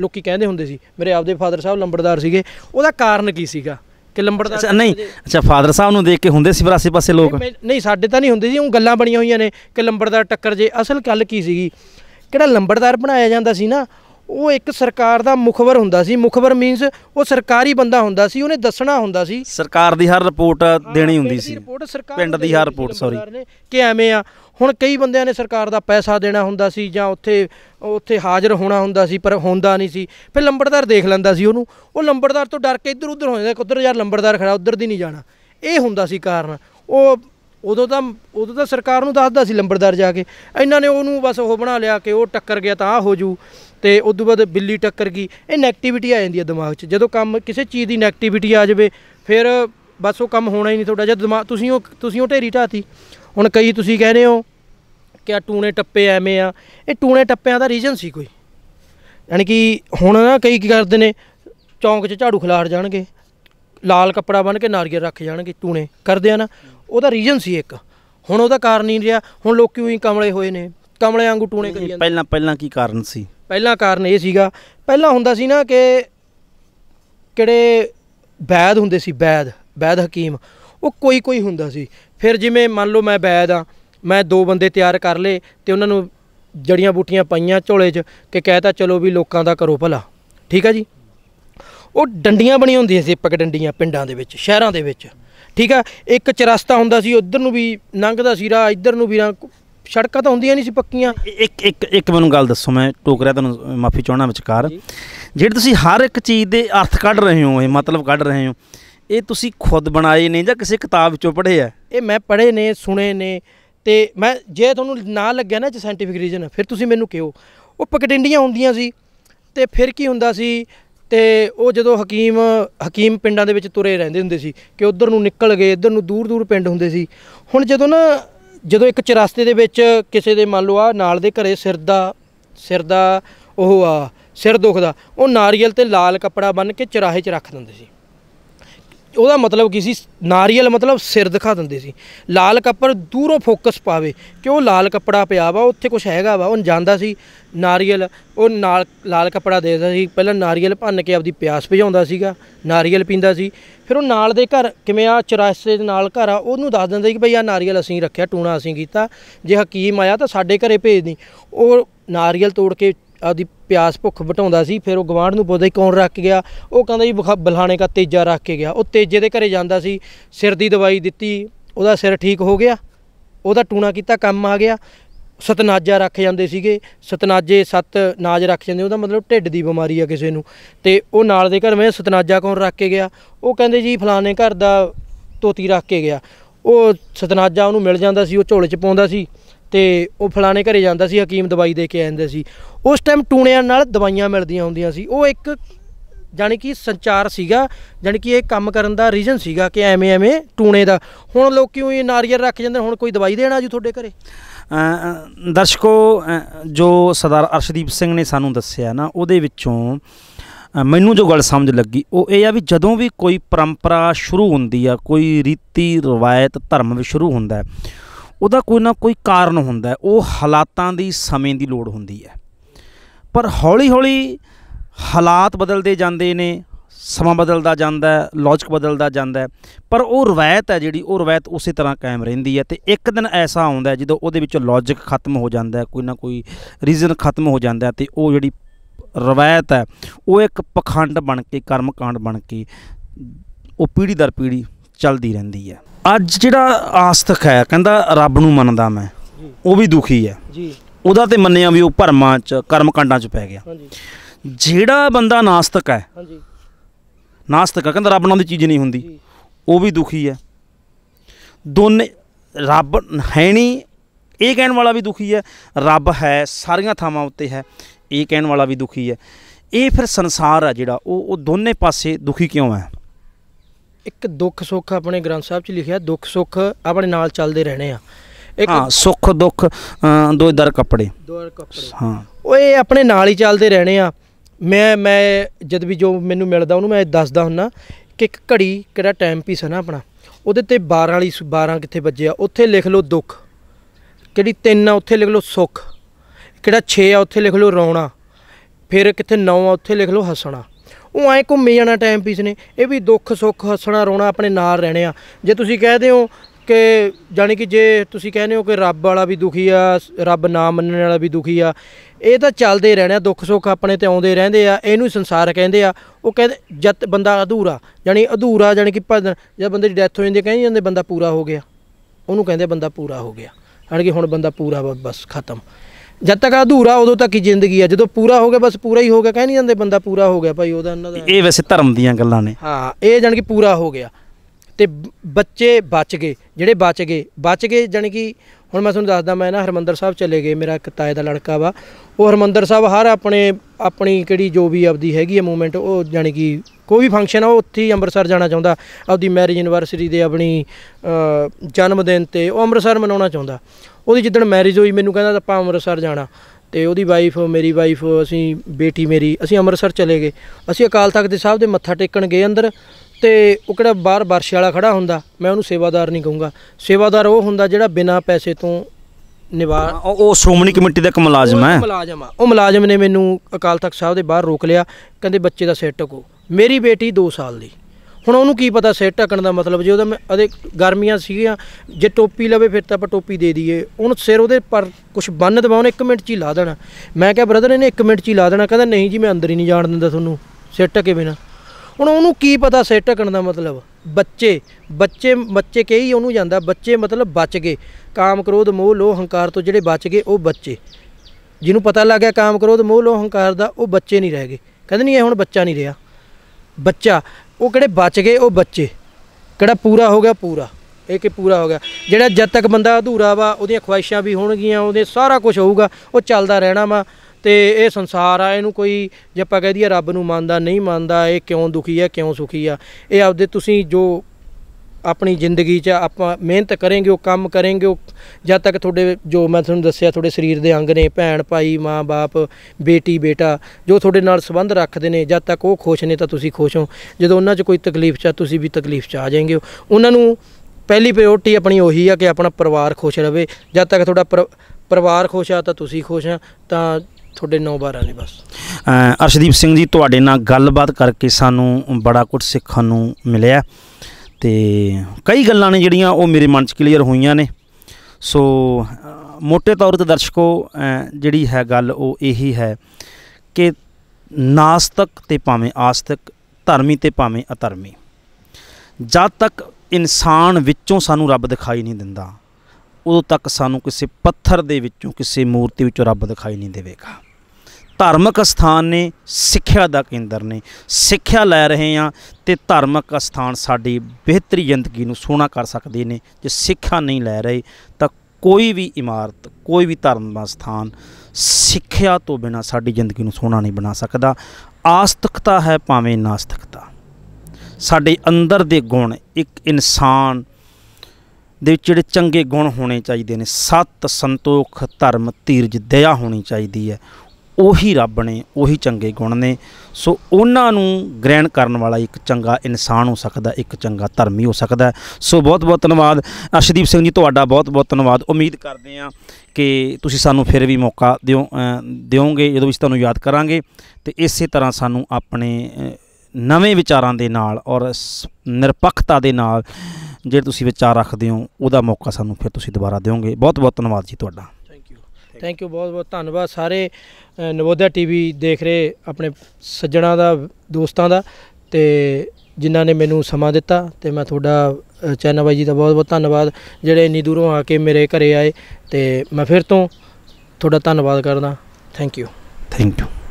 [SPEAKER 2] ਲੋਕੀ ਕਹਿੰਦੇ ਹੁੰਦੇ ਸੀ ਮੇਰੇ ਆਪਦੇ ਫਾਦਰ ਸਾਹਿਬ ਲੰਬੜਦਾਰ ਸੀਗੇ ਉਹਦਾ ਕਾਰਨ ਕੀ ਸੀਗਾ ਕਿ ਲੰਬੜਦਾਰ ਅੱਛਾ ਨਹੀਂ
[SPEAKER 1] ਅੱਛਾ ਫਾਦਰ ਸਾਹਿਬ ਨੂੰ ਦੇਖ ਕੇ ਹੁੰਦੇ ਸੀ ਆਸੇ ਪਾਸੇ ਲੋਕ
[SPEAKER 2] ਨਹੀਂ ਸਾਡੇ ਤਾਂ ਨਹੀਂ ਹੁੰਦੇ ਸੀ ਉਹ ਗੱਲਾਂ ਬਣੀਆਂ ਹੋਈਆਂ ਨੇ ਕਿ ਲੰਬੜਦਾਰ ਟੱਕਰ ਜੇ ਅਸਲ ਗੱਲ ਕੀ ਸੀਗੀ ਕਿਹੜਾ ਲੰਬੜਦਾਰ ਬਣਾਇਆ ਜਾਂਦਾ ਸੀ ਨਾ ਉਹ ਇੱਕ ਸਰਕਾਰ ਦਾ ਮੁਖਬਰ ਹੁੰਦਾ ਸੀ ਮੁਖਬਰ ਮੀਨਸ ਉਹ ਸਰਕਾਰੀ ਬੰਦਾ ਹੁੰਦਾ ਸੀ ਉਹਨੇ ਦੱਸਣਾ ਹੁੰਦਾ ਸੀ
[SPEAKER 1] ਸਰਕਾਰ ਦੀ ਹਰ ਰਿਪੋਰਟ ਦੇਣੀ ਹੁੰਦੀ ਸੀ ਪਿੰਡ ਦੀ ਹਰ ਰਿਪੋਰਟ ਸੌਰੀ
[SPEAKER 2] ਕਿ ਐਵੇਂ ਆ ਹੁਣ ਕਈ ਬੰਦਿਆਂ ਨੇ ਸਰਕਾਰ ਦਾ ਪੈਸਾ ਦੇਣਾ ਹੁੰਦਾ ਸੀ ਜਾਂ ਉੱਥੇ ਉੱਥੇ ਹਾਜ਼ਰ ਹੋਣਾ ਹੁੰਦਾ ਸੀ ਪਰ ਹੁੰਦਾ ਨਹੀਂ ਸੀ ਫਿਰ ਲੰਬੜਦਾਰ ਦੇਖ ਲੈਂਦਾ ਸੀ ਉਹਨੂੰ ਉਹ ਲੰਬੜਦਾਰ ਤੋਂ ਡਰ ਕੇ ਇੱਧਰ ਉੱਧਰ ਹੋ ਜਾਂਦਾ ਕਿ ਉੱਧਰ ਯਾਰ ਲੰਬੜਦਾਰ ਖੜਾ ਉੱਧਰ ਦੀ ਨਹੀਂ ਜਾਣਾ ਇਹ ਹੁੰਦਾ ਸੀ ਕਾਰਨ ਉਹ ਉਦੋਂ ਤਾਂ ਉਦੋਂ ਤਾਂ ਸਰਕਾਰ ਨੂੰ ਦੱਸਦਾ ਸੀ ਲੰਬੜਦਾਰ ਜਾ ਕੇ ਇਹਨਾਂ ਨੇ ਉਹਨੂੰ ਬਸ ਉਹ ਬਣਾ ਲਿਆ ਕਿ ਉਹ ਟੱਕਰ ਗਿਆ ਤਾਂ ਆ ਹੋ ਜੂ ਤੇ ਉਸ ਤੋਂ ਬਾਅਦ ਬਿੱਲੀ ਟੱਕਰ ਗਈ ਇਹ 네ਗੇਟਿਵਿਟੀ ਆ ਜਾਂਦੀ ਹੈ ਦਿਮਾਗ 'ਚ ਜਦੋਂ ਕੰਮ ਕਿਸੇ ਚੀਜ਼ ਦੀ 네ਗੇਟਿਵਿਟੀ ਆ ਜਾਵੇ ਫਿਰ ਬਸ ਉਹ ਕੰਮ ਹੋਣਾ ਹੀ ਨਹੀਂ ਤੁਹਾਡਾ ਜਦ ਦਿਮਾਗ ਤੁਸੀਂ ਉਹ ਤੁਸੀਂ ਉਹ ਢੇਰੀ ਢਾਤੀ ਹੁਣ ਕਈ ਤੁਸੀਂ ਕਹਿੰਦੇ ਹੋ ਕਿ ਆ ਟੂਣੇ ਟੱਪੇ ਐਵੇਂ ਆ ਇਹ ਟੂਣੇ ਟੱਪਿਆਂ ਦਾ ਰੀਜ਼ਨ ਸੀ ਕੋਈ ਯਾਨੀ ਕਿ ਹੁਣ ਨਾ ਕਈ ਕੀ ਕਰਦੇ ਨੇ ਚੌਂਕ 'ਚ ਝਾੜੂ ਖਿਲਾਰ ਜਾਣਗੇ ਲਾਲ ਕੱਪੜਾ ਬੰਨ ਕੇ ਨਾਰੀਅਲ ਰੱਖ ਜਾਣਗੇ ਟੂਣੇ ਕਰਦੇ ਆ ਨਾ ਉਹਦਾ ਰੀਜ਼ਨ ਸੀ ਇੱਕ ਹੁਣ ਉਹਦਾ ਕਾਰਨ ਨਹੀਂ ਰਿਹਾ ਹੁਣ ਲੋਕ ਕਿਉਂ ਹੀ ਕਮਲੇ ਹੋਏ ਨੇ ਕਮਲੇ
[SPEAKER 1] ਵਾਂਗੂ ਟੂਣੇ ਕਰੀ ਜਾਂਦੇ ਪਹਿਲਾਂ ਪਹਿਲਾਂ ਕੀ ਕਾਰਨ ਸੀ
[SPEAKER 2] ਪਹਿਲਾਂ ਕਾਰਨ ਇਹ ਸੀਗਾ ਪਹਿਲਾਂ ਹੁੰਦਾ ਸੀ ਨਾ ਕਿ ਕਿਹੜੇ ਬੈਦ ਹੁੰਦੇ ਸੀ ਬੈਦ ਬੈਦ ਹਕੀਮ ਉਹ ਕੋਈ ਕੋਈ ਹੁੰਦਾ ਸੀ ਫਿਰ ਜਿਵੇਂ ਮੰਨ ਲਓ ਮੈਂ ਬੈਦ ਆ ਮੈਂ ਦੋ ਬੰਦੇ ਤਿਆਰ ਕਰ ਲਏ ਤੇ ਉਹਨਾਂ ਨੂੰ ਜੜੀਆਂ ਬੂਟੀਆਂ ਪਾਈਆਂ ਝੋਲੇ 'ਚ ਕਿ ਕਹਿਤਾ ਚਲੋ ਵੀ ਲੋਕਾਂ ਦਾ ਕਰੋ ਭਲਾ ਠੀਕ ਆ ਜੀ ਉਹ ਡੰਡੀਆਂ ਬਣੀ ਹੁੰਦੀਆਂ ਸੀ ਪਕ ਡੰਡੀਆਂ ਪਿੰਡਾਂ ਦੇ ਵਿੱਚ ਸ਼ਹਿਰਾਂ ਦੇ ਵਿੱਚ ਠੀਕ ਆ ਇੱਕ ਚਰਸਤਾ ਹੁੰਦਾ ਸੀ ਉਧਰ ਨੂੰ ਵੀ ਲੰਘਦਾ ਸੀਰਾ ਇੱਧਰ ਨੂੰ ਵੀ ਸੜਕਾਂ ਤਾਂ ਹੁੰਦੀਆਂ ਨਹੀਂ ਸੀ ਪੱਕੀਆਂ
[SPEAKER 1] ਇੱਕ ਇੱਕ ਇੱਕ ਮੈਨੂੰ ਗੱਲ ਦੱਸੋ ਮੈਂ ਟੋਕ ਰਿਹਾ ਤੁਹਾਨੂੰ ਮਾਫੀ ਚਾਹਣਾ ਵਿਚਕਾਰ ਜਿਹੜੇ ਤੁਸੀਂ ਹਰ ਇੱਕ ਚੀਜ਼ ਦੇ ਅਰਥ ਕੱਢ ਰਹੇ ਹੋ ਇਹ ਮਤਲਬ ਕੱਢ ਰਹੇ ਹੋ ਇਹ ਤੁਸੀਂ ਖੁਦ ਬਣਾਏ ਨੇ ਜਾਂ ਕਿਸੇ ਕਿਤਾਬ ਵਿੱਚੋਂ ਪੜ੍ਹੇ ਆ
[SPEAKER 2] ਇਹ ਮੈਂ ਪੜ੍ਹੇ ਨੇ ਸੁਣੇ ਨੇ ਤੇ ਮੈਂ ਜੇ ਤੁਹਾਨੂੰ ਨਾ ਲੱਗਿਆ ਨਾ ਇਹ ਸਾਇੰਟੀਫਿਕ ਰੀਜ਼ਨ ਫਿਰ ਤੁਸੀਂ ਮੈਨੂੰ ਕਿਹੋ ਉਹ ਪਕਟਿੰਡੀਆਂ ਹੁੰਦੀਆਂ ਸੀ ਤੇ ਫਿਰ ਕੀ ਹੁੰਦਾ ਸੀ ਤੇ ਉਹ ਜਦੋਂ ਹਕੀਮ ਹਕੀਮ ਪਿੰਡਾਂ ਦੇ ਵਿੱਚ ਤੁਰੇ ਰਹਿੰਦੇ ਹੁੰਦੇ ਸੀ ਕਿ ਉਧਰ ਨੂੰ ਨਿਕਲ ਗਏ ਇਧਰ ਨੂੰ ਦੂਰ ਦੂਰ ਪਿੰਡ ਹੁੰਦੇ ਸੀ ਹੁਣ ਜਦੋਂ ਨਾ ਜਦੋਂ ਇੱਕ ਚਰਸਤੇ ਦੇ ਵਿੱਚ ਕਿਸੇ ਦੇ ਮੰਨ ਲਓ ਆ ਨਾਲ ਦੇ ਘਰੇ ਸਿਰ ਦਾ ਸਿਰ ਦਾ ਉਹ ਆ ਸਿਰ ਦੁਖਦਾ ਉਹ ਨਾਰੀਅਲ ਤੇ ਲਾਲ ਕੱਪੜਾ ਬੰਨ ਕੇ ਚਰਾਹੇ 'ਚ ਰੱਖ ਦਿੰਦੇ ਸੀ ਉਹਦਾ ਮਤਲਬ ਕੀ ਸੀ ਨਾਰੀਅਲ ਮਤਲਬ ਸਿਰ ਦਿਖਾ ਦਿੰਦੇ ਸੀ ਲਾਲ ਕੱਪੜ ਦੂਰੋਂ ਫੋਕਸ ਪਾਵੇ ਕਿ ਉਹ ਲਾਲ ਕੱਪੜਾ ਪਿਆ ਵਾ ਉੱਥੇ ਕੁਝ ਹੈਗਾ ਵਾ ਉਹ ਜਾਂਦਾ ਸੀ ਨਾਰੀਅਲ ਉਹ ਨਾਲ ਲਾਲ ਕੱਪੜਾ ਦੇਦਾ ਸੀ ਪਹਿਲਾਂ ਨਾਰੀਅਲ ਭੰਨ ਕੇ ਆਪਦੀ ਪਿਆਸ ਭਜਾਉਂਦਾ ਸੀਗਾ ਨਾਰੀਅਲ ਪੀਂਦਾ ਸੀ ਫਿਰ ਉਹ ਨਾਲ ਦੇ ਘਰ ਕਿਵੇਂ ਆ ਚਰਾਸੇ ਦੇ ਨਾਲ ਘਰ ਆ ਉਹਨੂੰ ਦੱਸ ਦਿੰਦਾ ਕਿ ਭਈ ਆ ਨਾਰੀਅਲ ਅਸੀਂ ਰੱਖਿਆ ਟੂਣਾ ਅਸੀਂ ਕੀਤਾ ਜੇ ਹਕੀਮ ਆਇਆ ਤਾਂ ਸਾਡੇ ਘਰੇ ਭੇਜ ਦੀ ਉਹ ਨਾਰੀਅਲ ਤੋੜ ਕੇ ਆਪਦੀ ਪਿਆਸ ਭੁੱਖ ਵਟਾਉਂਦਾ ਸੀ ਫਿਰ ਉਹ ਗਵਾਂਢ ਨੂੰ ਪੁੱਛਦਾ ਕੌਣ ਰੱਖ ਗਿਆ ਉਹ ਕਹਿੰਦਾ ਜੀ ਬਲਹਾਣੇ ਦਾ ਤੇਜਾ ਰੱਖ ਕੇ ਗਿਆ ਉਹ ਤੇਜੇ ਦੇ ਘਰੇ ਜਾਂਦਾ ਸੀ ਸਿਰ ਦੀ ਦਵਾਈ ਦਿੱਤੀ ਉਹਦਾ ਸਿਰ ਠੀਕ ਹੋ ਗਿਆ ਉਹਦਾ ਟੂਣਾ ਕੀਤਾ ਕੰਮ ਆ ਗਿਆ ਸਤਨਾਜਾ ਰੱਖ ਜਾਂਦੇ ਸੀਗੇ ਸਤਨਾਜੇ ਸਤ ਨਾਜ ਰੱਖ ਜਾਂਦੇ ਉਹਦਾ ਮਤਲਬ ਢਿੱਡ ਦੀ ਬਿਮਾਰੀ ਆ ਕਿਸੇ ਨੂੰ ਤੇ ਉਹ ਨਾਲ ਦੇ ਘਰ ਮੈਂ ਸਤਨਾਜਾ ਕੌਣ ਰੱਖ ਕੇ ਗਿਆ ਉਹ ਕਹਿੰਦੇ ਜੀ ਫਲਾਣੇ ਘਰ ਦਾ ਤੋਤੀ ਰੱਖ ਕੇ ਗਿਆ ਉਹ ਸਤਨਾਜਾ ਉਹਨੂੰ ਮਿਲ ਜਾਂਦਾ ਸੀ ਉਹ ਝੋਲੇ 'ਚ ਪਾਉਂਦਾ ਸੀ ਤੇ ਉਹ ਫਲਾਣੇ ਘਰੇ ਜਾਂਦਾ ਸੀ ਹਕੀਮ ਦਵਾਈ ਦੇ ਕੇ ਆਉਂਦੇ ਸੀ ਉਸ ਟਾਈਮ ਟੂਣਿਆਂ ਨਾਲ ਦਵਾਈਆਂ ਮਿਲਦੀਆਂ ਹੁੰਦੀਆਂ ਸੀ ਉਹ ਇੱਕ ਜਾਨੀ ਕਿ ਸੰਚਾਰ ਸੀਗਾ ਜਾਨੀ ਕਿ ਇਹ ਕੰਮ ਕਰਨ ਦਾ ਰੀਜ਼ਨ ਸੀਗਾ ਕਿ ਐਵੇਂ ਐਵੇਂ ਟੂਣੇ ਦਾ
[SPEAKER 1] ਹੁਣ ਲੋਕ ਕਿਉਂ ਇਹ ਨਾਰੀਅਲ ਰੱਖ ਜਾਂਦੇ ਹੁਣ ਕੋਈ ਦਵਾਈ ਦੇਣਾ ਜੀ ਤੁਹਾਡੇ ਘਰੇ ਦਰਸ਼ਕੋ ਜੋ ਸਰਦਾਰ ਅਰਸ਼ਦੀਪ ਸਿੰਘ ਨੇ ਸਾਨੂੰ ਦੱਸਿਆ ਨਾ ਉਹਦੇ ਵਿੱਚੋਂ ਮੈਨੂੰ ਜੋ ਗੱਲ ਸਮਝ ਲੱਗੀ ਉਹ ਇਹ ਆ ਵੀ ਜਦੋਂ ਵੀ ਕੋਈ ਪਰੰਪਰਾ ਸ਼ੁਰੂ ਹੁੰਦੀ ਆ ਕੋਈ ਰੀਤੀ ਰਵਾਇਤ ਧਰਮ ਵੀ ਸ਼ੁਰੂ ਹੁੰਦਾ ਹੈ ਉਹਦਾ ਕੋਈ ਨਾ ਕੋਈ ਕਾਰਨ ਹੁੰਦਾ ਉਹ ਹਾਲਾਤਾਂ ਦੀ ਸਮੇਂ ਦੀ ਲੋੜ ਹੁੰਦੀ ਹੈ ਪਰ ਹੌਲੀ-ਹੌਲੀ ਹਾਲਾਤ ਬਦਲਦੇ ਜਾਂਦੇ ਨੇ ਸਮਾਂ ਬਦਲਦਾ ਜਾਂਦਾ ਹੈ ਲੌਜੀਕ ਬਦਲਦਾ ਜਾਂਦਾ ਹੈ ਪਰ ਉਹ ਰਵਾਇਤ ਹੈ ਜਿਹੜੀ ਉਹ ਰਵਾਇਤ ਉਸੇ ਤਰ੍ਹਾਂ ਕਾਇਮ ਰਹਿੰਦੀ ਹੈ ਤੇ ਇੱਕ ਦਿਨ ਐਸਾ ਆਉਂਦਾ ਜਦੋਂ ਉਹਦੇ ਵਿੱਚੋਂ ਲੌਜੀਕ ਖਤਮ ਹੋ ਜਾਂਦਾ ਹੈ ਕੋਈ ਨਾ ਕੋਈ ਰੀਜ਼ਨ ਖਤਮ ਹੋ ਜਾਂਦਾ ਤੇ ਉਹ ਜਿਹੜੀ ਰਵਾਇਤ ਹੈ ਉਹ ਇੱਕ ਪਖੰਡ ਬਣ ਕੇ ਕਰਮਕਾਂਡ ਬਣ ਕੇ ਉਹ ਪੀੜੀ ਦਰ ਪੀੜੀ ਚੱਲਦੀ ਰਹਿੰਦੀ ਹੈ ਅੱਜ ਜਿਹੜਾ ਆਸਤਕ ਹੈ ਕਹਿੰਦਾ ਰੱਬ ਨੂੰ ਮੰਨਦਾ ਮੈਂ ਉਹ ਵੀ ਦੁਖੀ ਹੈ ਜੀ ਉਹਦਾ ਤੇ ਮੰਨਿਆ ਵੀ ਉਹ ਭਰਮਾਂ 'ਚ ਕਰਮਕਾਂਡਾਂ 'ਚ ਪੈ ਗਿਆ ਹਾਂਜੀ ਜਿਹੜਾ ਬੰਦਾ ਨਾਸਤਕ ਹੈ ਹਾਂਜੀ ਨਾਸਤਕ ਕਹਿੰਦਾ ਰੱਬ ਨਾਲ ਦੀ ਚੀਜ਼ ਨਹੀਂ ਹੁੰਦੀ ਉਹ ਵੀ ਦੁਖੀ ਹੈ ਦੋਨੇ ਰੱਬ ਹੈ ਨਹੀਂ ਇਹ ਕਹਿਣ ਵਾਲਾ ਵੀ ਦੁਖੀ ਹੈ ਰੱਬ ਹੈ ਸਾਰੀਆਂ ਥਾਵਾਂ ਉੱਤੇ ਹੈ ਇਹ ਕਹਿਣ ਵਾਲਾ ਵੀ ਦੁਖੀ ਹੈ ਇਹ ਫਿਰ ਸੰਸਾਰ ਆ ਜਿਹੜਾ ਉਹ ਉਹ ਦੋਨੇ ਪਾਸੇ ਦੁਖੀ ਕਿਉਂ ਹੈ ਇੱਕ ਦੁੱਖ ਸੁੱਖ ਆਪਣੇ ਗ੍ਰੰਥ ਸਾਹਿਬ 'ਚ ਲਿਖਿਆ
[SPEAKER 2] ਦੁੱਖ ਸੁੱਖ ਆਪਣੇ ਨਾਲ ਚੱਲਦੇ ਰਹਿਣੇ ਆ ਇੱਕ ਹਾਂ
[SPEAKER 1] ਸੁੱਖ ਦੁੱਖ ਦੋ ਦਰ ਕੱਪੜੇ
[SPEAKER 2] ਦੋ ਕੱਪੜੇ ਹਾਂ ਓਏ ਆਪਣੇ ਨਾਲ ਹੀ ਚੱਲਦੇ ਰਹਿਣੇ ਆ ਮੈਂ ਮੈਂ ਜਦ ਵੀ ਜੋ ਮੈਨੂੰ ਮਿਲਦਾ ਉਹਨੂੰ ਮੈਂ ਦੱਸਦਾ ਹੁੰਨਾ ਕਿ ਇੱਕ ਘੜੀ ਕਿਹੜਾ ਟਾਈਮ ਪੀਸ ਹੈ ਨਾ ਆਪਣਾ ਉਹਦੇ ਤੇ 12 ਵਾਲੀ 12 ਕਿੱਥੇ ਵੱਜਿਆ ਉੱਥੇ ਲਿਖ ਲਓ ਦੁੱਖ ਕਿਹੜੀ 3 ਆ ਉੱਥੇ ਲਿਖ ਲਓ ਸੁੱਖ ਕਿਹੜਾ 6 ਆ ਉੱਥੇ ਲਿਖ ਲਓ ਰੋਣਾ ਫਿਰ ਕਿੱਥੇ 9 ਆ ਉੱਥੇ ਲਿਖ ਲਓ ਹੱਸਣਾ ਉਹ ਐ ਘੁੰਮੀ ਜਾਣਾ ਟਾਈਮ ਪੀਸ ਨੇ ਇਹ ਵੀ ਦੁੱਖ ਸੁੱਖ ਹੱਸਣਾ ਰੋਣਾ ਆਪਣੇ ਨਾਲ ਰਹਿਣੇ ਆ ਜੇ ਤੁਸੀਂ ਕਹਦੇ ਹੋ ਕਿ ਜਾਨੀ ਕਿ ਜੇ ਤੁਸੀਂ ਕਹਿੰਦੇ ਹੋ ਕਿ ਰੱਬ ਵਾਲਾ ਵੀ ਦੁਖੀ ਆ ਰੱਬ ਨਾ ਮੰਨਣ ਵਾਲਾ ਵੀ ਦੁਖੀ ਆ ਇਹ ਤਾਂ ਚੱਲਦੇ ਰਹਿਣਾ ਦੁੱਖ ਸੁੱਖ ਆਪਣੇ ਤੇ ਆਉਂਦੇ ਰਹਿੰਦੇ ਆ ਇਹਨੂੰ ਸੰਸਾਰ ਕਹਿੰਦੇ ਆ ਉਹ ਕਹਿੰਦੇ ਜਦ ਬੰਦਾ ਅਧੂਰਾ ਜਾਨੀ ਅਧੂਰਾ ਜਾਨੀ ਕਿ ਭਜਨ ਜਦ ਬੰਦੇ ਦੀ ਡੈਥ ਹੋ ਜਾਂਦੀ ਕਹਿੰਦੇ ਜਾਂਦੇ ਬੰਦਾ ਪੂਰਾ ਹੋ ਗਿਆ ਉਹਨੂੰ ਕਹਿੰਦੇ ਬੰਦਾ ਪੂਰਾ ਹੋ ਗਿਆ ਜਾਨੀ ਕਿ ਹੁਣ ਬੰਦਾ ਪੂਰਾ ਬਸ ਖਤਮ ਜਦ ਤੱਕ ਅਧੂਰਾ ਉਦੋਂ ਤੱਕ ਹੀ ਜ਼ਿੰਦਗੀ ਆ ਜਦੋਂ ਪੂਰਾ ਹੋ ਗਿਆ ਬਸ ਪੂਰਾ ਹੀ ਹੋ ਗਿਆ ਕਹਿ ਨਹੀਂ ਜਾਂਦੇ ਬੰਦਾ ਪੂਰਾ ਹੋ ਗਿਆ ਭਾਈ ਉਹਦਾ ਇਹਨਾਂ ਦਾ
[SPEAKER 1] ਇਹ ਵੈਸੇ ਧਰਮ ਦੀਆਂ ਗੱਲਾਂ ਨੇ
[SPEAKER 2] ਹਾਂ ਇਹ ਜਾਨ ਕਿ ਪੂਰਾ ਹੋ ਗਿਆ ਤੇ ਬੱਚੇ ਬਚ ਗਏ ਜਿਹੜੇ ਬਚ ਗਏ ਬਚ ਗਏ ਜਾਨ ਕਿ ਹੁਣ ਮੈਂ ਤੁਹਾਨੂੰ ਦੱਸਦਾ ਮੈਂ ਨਾ ਹਰਮੰਦਰ ਸਾਹਿਬ ਚਲੇ ਗਏ ਮੇਰਾ ਇੱਕ ਤਾਏ ਦਾ ਲੜਕਾ ਵਾ ਉਹ ਹਰਮੰਦਰ ਸਾਹਿਬ ਹਰ ਆਪਣੇ ਆਪਣੀ ਕਿਹੜੀ ਜੋ ਵੀ ਆਪਦੀ ਹੈਗੀ ਹੈ ਮੂਮੈਂਟ ਉਹ ਜਾਨ ਕਿ ਕੋਈ ਵੀ ਫੰਕਸ਼ਨ ਆ ਉਹ ਉੱਥੇ ਹੀ ਅੰਮ੍ਰਿਤਸਰ ਜਾਣਾ ਚਾਹੁੰਦਾ ਆਪਦੀ ਮੈਰਿਜ ਐਨਵਰਸਰੀ ਦੇ ਆਪਣੀ ਜਨਮ ਦਿਨ ਤੇ ਉਹ ਅੰਮ੍ਰਿਤਸਰ ਮਨਾਉਣਾ ਚਾਹੁੰਦਾ ਉਹਦੀ ਜਿੱਦਣ ਮੈਰਿਜ ਹੋਈ ਮੈਨੂੰ ਕਹਿੰਦਾ ਆਪਾਂ ਅੰਮ੍ਰਿਤਸਰ ਜਾਣਾ ਤੇ ਉਹਦੀ ਵਾਈਫ ਮੇਰੀ ਵਾਈਫ ਅਸੀਂ ਬੇਟੀ ਮੇਰੀ ਅਸੀਂ ਅੰਮ੍ਰਿਤਸਰ ਚਲੇ ਗਏ ਅਸੀਂ ਅਕਾਲ ਤਖਤ ਦੇ ਸਾਹਿਬ ਦੇ ਮੱਥਾ ਟੇਕਣ ਗਏ ਅੰਦਰ ਤੇ ਉਹ ਕਿਹੜਾ ਬਾਹਰ ਬਰਸ਼ ਵਾਲਾ ਖੜਾ ਹੁੰਦਾ ਮੈਂ ਉਹਨੂੰ ਸੇਵਾਦਾਰ ਨਹੀਂ ਕਹੂੰਗਾ ਸੇਵਾਦਾਰ ਉਹ ਹੁੰਦਾ ਜਿਹੜਾ ਬਿਨਾਂ ਪੈਸੇ ਤੋਂ ਨਿਵਾ ਉਹ ਸ਼੍ਰੋਮਣੀ ਕਮੇਟੀ ਦਾ ਇੱਕ ਮੁਲਾਜ਼ਮ ਹੈ ਮੁਲਾਜ਼ਮ ਆ ਉਹ ਮੁਲਾਜ਼ਮ ਨੇ ਮੈਨੂੰ ਅਕਾਲ ਤਖਤ ਸਾਹਿਬ ਦੇ ਬਾਹਰ ਰੋਕ ਲਿਆ ਕਹਿੰਦੇ ਬੱਚੇ ਦਾ ਸਿਰ ਟਕੋ ਮੇਰੀ ਬੇਟੀ 2 ਸਾਲ ਦੀ ਹੁਣ ਉਹਨੂੰ ਕੀ ਪਤਾ ਸਿਰ ਢੱਕਣ ਦਾ ਮਤਲਬ ਜੇ ਉਹਦਾ ਅਦੇ ਗਰਮੀਆਂ ਸੀਗੀਆਂ ਜੇ ਟੋਪੀ ਲਵੇ ਫਿਰ ਤਾਂ ਆਪਾਂ ਟੋਪੀ ਦੇ ਦਈਏ ਉਹਨੂੰ ਸਿਰ ਉਹਦੇ ਪਰ ਕੁਝ ਬੰਨ ਉਹਨੇ 1 ਮਿੰਟ 'ਚ ਹੀ ਲਾ ਦੇਣਾ ਮੈਂ ਕਿਹਾ ਬ੍ਰਦਰ ਇਹਨੇ 1 ਮਿੰਟ 'ਚ ਹੀ ਲਾ ਦੇਣਾ ਕਹਿੰਦਾ ਨਹੀਂ ਜੀ ਮੈਂ ਅੰਦਰ ਹੀ ਨਹੀਂ ਜਾਣ ਦਿੰਦਾ ਤੁਹਾਨੂੰ ਸਿਰ ਢੱਕੇ ਬਿਨਾ ਹੁਣ ਉਹਨੂੰ ਕੀ ਪਤਾ ਸਿਰ ਢੱਕਣ ਦਾ ਮਤਲਬ ਬੱਚੇ ਬੱਚੇ ਬੱਚੇ ਕਹੀ ਉਹਨੂੰ ਜਾਂਦਾ ਬੱਚੇ ਮਤਲਬ ਬਚ ਗਏ ਕਾਮ ਕ੍ਰੋਧ ਮੋਹ ਲੋਹ ਹੰਕਾਰ ਤੋਂ ਜਿਹੜੇ ਬਚ ਗਏ ਉਹ ਬੱਚੇ ਜਿਹਨੂੰ ਪਤਾ ਲੱਗ ਗਿਆ ਕਾਮ ਕ੍ਰੋਧ ਮੋਹ ਲੋਹ ਹੰਕਾਰ ਦਾ ਉਹ ਬੱਚੇ ਨਹੀਂ ਰਹਿ ਗਏ ਕਹਿੰਦੇ ਨਹੀਂ ਇਹ ਹੁਣ ਬੱਚਾ ਨਹੀਂ ਰਿਹਾ ਬੱਚਾ ਉਹ ਕਿਹੜੇ ਬਚ ਗਏ ਉਹ ਬੱਚੇ ਕਿਹੜਾ ਪੂਰਾ ਹੋ ਗਿਆ ਪੂਰਾ ਇਹ ਕਿ ਪੂਰਾ ਹੋ ਗਿਆ ਜਿਹੜਾ ਜਦ ਤੱਕ ਬੰਦਾ ਅਧੂਰਾ ਵਾ ਉਹਦੀਆਂ ਖੁਆਇਸ਼ਾਂ ਵੀ ਹੋਣਗੀਆਂ ਉਹਦੇ ਸਾਰਾ ਕੁਝ ਹੋਊਗਾ ਉਹ ਚੱਲਦਾ ਰਹਿਣਾ ਵਾ ਤੇ ਇਹ ਸੰਸਾਰ ਆ ਇਹਨੂੰ ਕੋਈ ਜੇ ਆਪਾਂ ਕਹਦੇ ਰੱਬ ਨੂੰ ਮੰਨਦਾ ਨਹੀਂ ਮੰਨਦਾ ਇਹ ਕਿਉਂ ਦੁਖੀ ਆ ਕਿਉਂ ਸੁਖੀ ਆ ਇਹ ਆਪਦੇ ਤੁਸੀਂ ਜੋ ਆਪਣੀ ਜ਼ਿੰਦਗੀ 'ਚ ਆਪਾਂ ਮਿਹਨਤ ਕਰਾਂਗੇ ਉਹ ਕੰਮ ਕਰਾਂਗੇ ਉਹ ਜਦ ਤੱਕ ਤੁਹਾਡੇ ਜੋ ਮੈਂ ਤੁਹਾਨੂੰ ਦੱਸਿਆ ਤੁਹਾਡੇ ਸਰੀਰ ਦੇ ਅੰਗ ਨੇ ਭੈਣ ਭਾਈ ਮਾਂ ਬਾਪ ਬੇਟੀ ਬੇਟਾ ਜੋ ਤੁਹਾਡੇ ਨਾਲ ਸੰਬੰਧ ਰੱਖਦੇ ਨੇ ਜਦ ਤੱਕ ਉਹ ਖੁਸ਼ ਨੇ ਤਾਂ ਤੁਸੀਂ ਖੁਸ਼ ਹੋ ਜਦੋਂ ਉਹਨਾਂ 'ਚ ਕੋਈ ਤਕਲੀਫ 'ਚ ਤੁਸੀਂ ਵੀ ਤਕਲੀਫ 'ਚ ਆ ਜਾਏਂਗੇ ਉਹਨਾਂ ਨੂੰ ਪਹਿਲੀ ਪ੍ਰਾਇੋਰਟੀ ਆਪਣੀ ਉਹੀ ਆ ਕਿ ਆਪਣਾ ਪਰਿਵਾਰ ਖੁਸ਼ ਰਹੇ ਜਦ ਤੱਕ ਤੁਹਾਡਾ ਪਰਿਵਾਰ ਖੁਸ਼ ਆ ਤਾਂ ਤੁਸੀਂ ਖੁਸ਼ ਆ ਤਾਂ ਤੁਹਾਡੇ 9 12 ਨੇ ਬਸ
[SPEAKER 1] ਅਰਸ਼ਦੀਪ ਸਿੰਘ ਜੀ ਤੁਹਾਡੇ ਨਾਲ ਗੱਲਬਾਤ ਕਰਕੇ ਸਾਨੂੰ ਬੜਾ ਕੁਝ ਸਿੱਖਣ ਨੂੰ ਮਿਲਿਆ ਤੇ ਕਈ ਗੱਲਾਂ ਨੇ ਜਿਹੜੀਆਂ ਉਹ ਮੇਰੇ ਮਨ 'ਚ ਕਲੀਅਰ ਹੋਈਆਂ ਨੇ ਸੋ ਮੋٹے ਤੌਰ ਤੇ ਦਰਸ਼ਕੋ ਜਿਹੜੀ ਹੈ ਗੱਲ ਉਹ ਇਹੀ ਹੈ ਕਿ ਨਾਸਤਕ ਤੇ ਭਾਵੇਂ ਆਸਤਕ ਧਰਮੀ ਤੇ ਭਾਵੇਂ ਅਧਰਮੀ ਜਦ ਤੱਕ ਇਨਸਾਨ ਵਿੱਚੋਂ ਸਾਨੂੰ ਰੱਬ ਦਿਖਾਈ ਨਹੀਂ ਦਿੰਦਾ ਉਦੋਂ ਤੱਕ ਸਾਨੂੰ ਕਿਸੇ ਪੱਥਰ ਦੇ ਵਿੱਚੋਂ ਕਿਸੇ ਮੂਰਤੀ ਵਿੱਚੋਂ ਰੱਬ ਦਿਖਾਈ ਨਹੀਂ ਦੇਵੇਗਾ ਧਾਰਮਿਕ ਸਥਾਨ ਨੇ ਸਿੱਖਿਆ ਦਾ ਕੇਂਦਰ ਨੇ ਸਿੱਖਿਆ ਲੈ ਰਹੇ ਆ ਤੇ ਧਾਰਮਿਕ ਸਥਾਨ ਸਾਡੀ ਬਿਹਤਰੀ ਜ਼ਿੰਦਗੀ ਨੂੰ ਸੋਹਣਾ ਕਰ ਸਕਦੇ ਨੇ ਜੇ ਸਿੱਖਿਆ ਨਹੀਂ ਲੈ ਰਹੇ ਤਾਂ ਕੋਈ ਵੀ ਇਮਾਰਤ ਕੋਈ ਵੀ ਧਰਮ ਦਾ ਸਥਾਨ ਸਿੱਖਿਆ ਤੋਂ ਬਿਨਾ ਸਾਡੀ ਜ਼ਿੰਦਗੀ ਨੂੰ ਸੋਹਣਾ ਨਹੀਂ ਬਣਾ ਸਕਦਾ ਆਸਤਿਕਤਾ ਹੈ ਭਾਵੇਂ ਨਾਸਤਿਕਤਾ ਸਾਡੇ ਅੰਦਰ ਦੇ ਗੁਣ ਇੱਕ ਇਨਸਾਨ ਦੇ ਵਿੱਚ ਜਿਹੜੇ ਚੰਗੇ ਗੁਣ ਹੋਣੇ ਚਾਹੀਦੇ ਨੇ ਸਤ ਸੰਤੋਖ ਧਰਮ ਧੀਰਜ ਦਇਆ ਹੋਣੀ ਚਾਹੀਦੀ ਹੈ ਉਹੀ ਰੱਬ ਨੇ ਉਹੀ ਚੰਗੇ ਗੁਣ ਨੇ ਸੋ ਉਹਨਾਂ ਨੂੰ ਗ੍ਰਹਿਣ ਕਰਨ ਵਾਲਾ ਇੱਕ ਚੰਗਾ ਇਨਸਾਨ ਹੋ ਸਕਦਾ ਇੱਕ ਚੰਗਾ ਧਰਮੀ ਹੋ ਸਕਦਾ ਸੋ ਬਹੁਤ ਬਹੁਤ ਧੰਨਵਾਦ ਅਸ਼ਦੀਪ ਸਿੰਘ ਜੀ ਤੁਹਾਡਾ ਬਹੁਤ ਬਹੁਤ ਧੰਨਵਾਦ ਉਮੀਦ ਕਰਦੇ ਆ ਕਿ ਤੁਸੀਂ ਸਾਨੂੰ ਫਿਰ ਵੀ ਮੌਕਾ ਦਿਓ ਦਿਓਗੇ ਜਦੋਂ ਵੀ ਤੁਹਾਨੂੰ ਯਾਦ ਕਰਾਂਗੇ ਤੇ ਇਸੇ ਤਰ੍ਹਾਂ ਸਾਨੂੰ ਆਪਣੇ ਨਵੇਂ ਵਿਚਾਰਾਂ ਦੇ ਨਾਲ ਔਰ ਨਿਰਪੱਖਤਾ ਦੇ ਨਾਲ ਜਿਹੜੇ ਤੁਸੀਂ ਵਿਚਾਰ ਰੱਖਦੇ ਹੋ ਉਹਦਾ ਮੌਕਾ ਸਾਨੂੰ ਫਿਰ ਤੁਸੀਂ ਦੁਬਾਰਾ ਦਿਓਗੇ ਬਹੁਤ ਬਹੁਤ ਧੰਨਵਾਦ ਜੀ ਤੁਹਾਡਾ
[SPEAKER 2] ਥੈਂਕ ਯੂ ਬਹੁਤ ਬਹੁਤ ਧੰਨਵਾਦ ਸਾਰੇ ਨਵੋਦਿਆ ਟੀਵੀ ਦੇਖ ਰਹੇ ਆਪਣੇ ਸੱਜਣਾ ਦਾ ਦੋਸਤਾਂ ਦਾ ਤੇ ਜਿਨ੍ਹਾਂ ਨੇ ਮੈਨੂੰ ਸਮਾਂ ਦਿੱਤਾ ਤੇ ਮੈਂ ਤੁਹਾਡਾ ਚੈਨਾ ਬਾਈ ਜੀ ਦਾ ਬਹੁਤ ਬਹੁਤ ਧੰਨਵਾਦ ਜਿਹੜੇ ਇੰਨੀ ਦੂਰੋਂ ਆ ਕੇ ਮੇਰੇ ਘਰੇ ਆਏ ਤੇ ਮੈਂ ਫਿਰ ਤੋਂ ਤੁਹਾਡਾ ਧੰਨਵਾਦ ਕਰਦਾ ਥੈਂਕ ਯੂ ਥੈਂਕ ਯੂ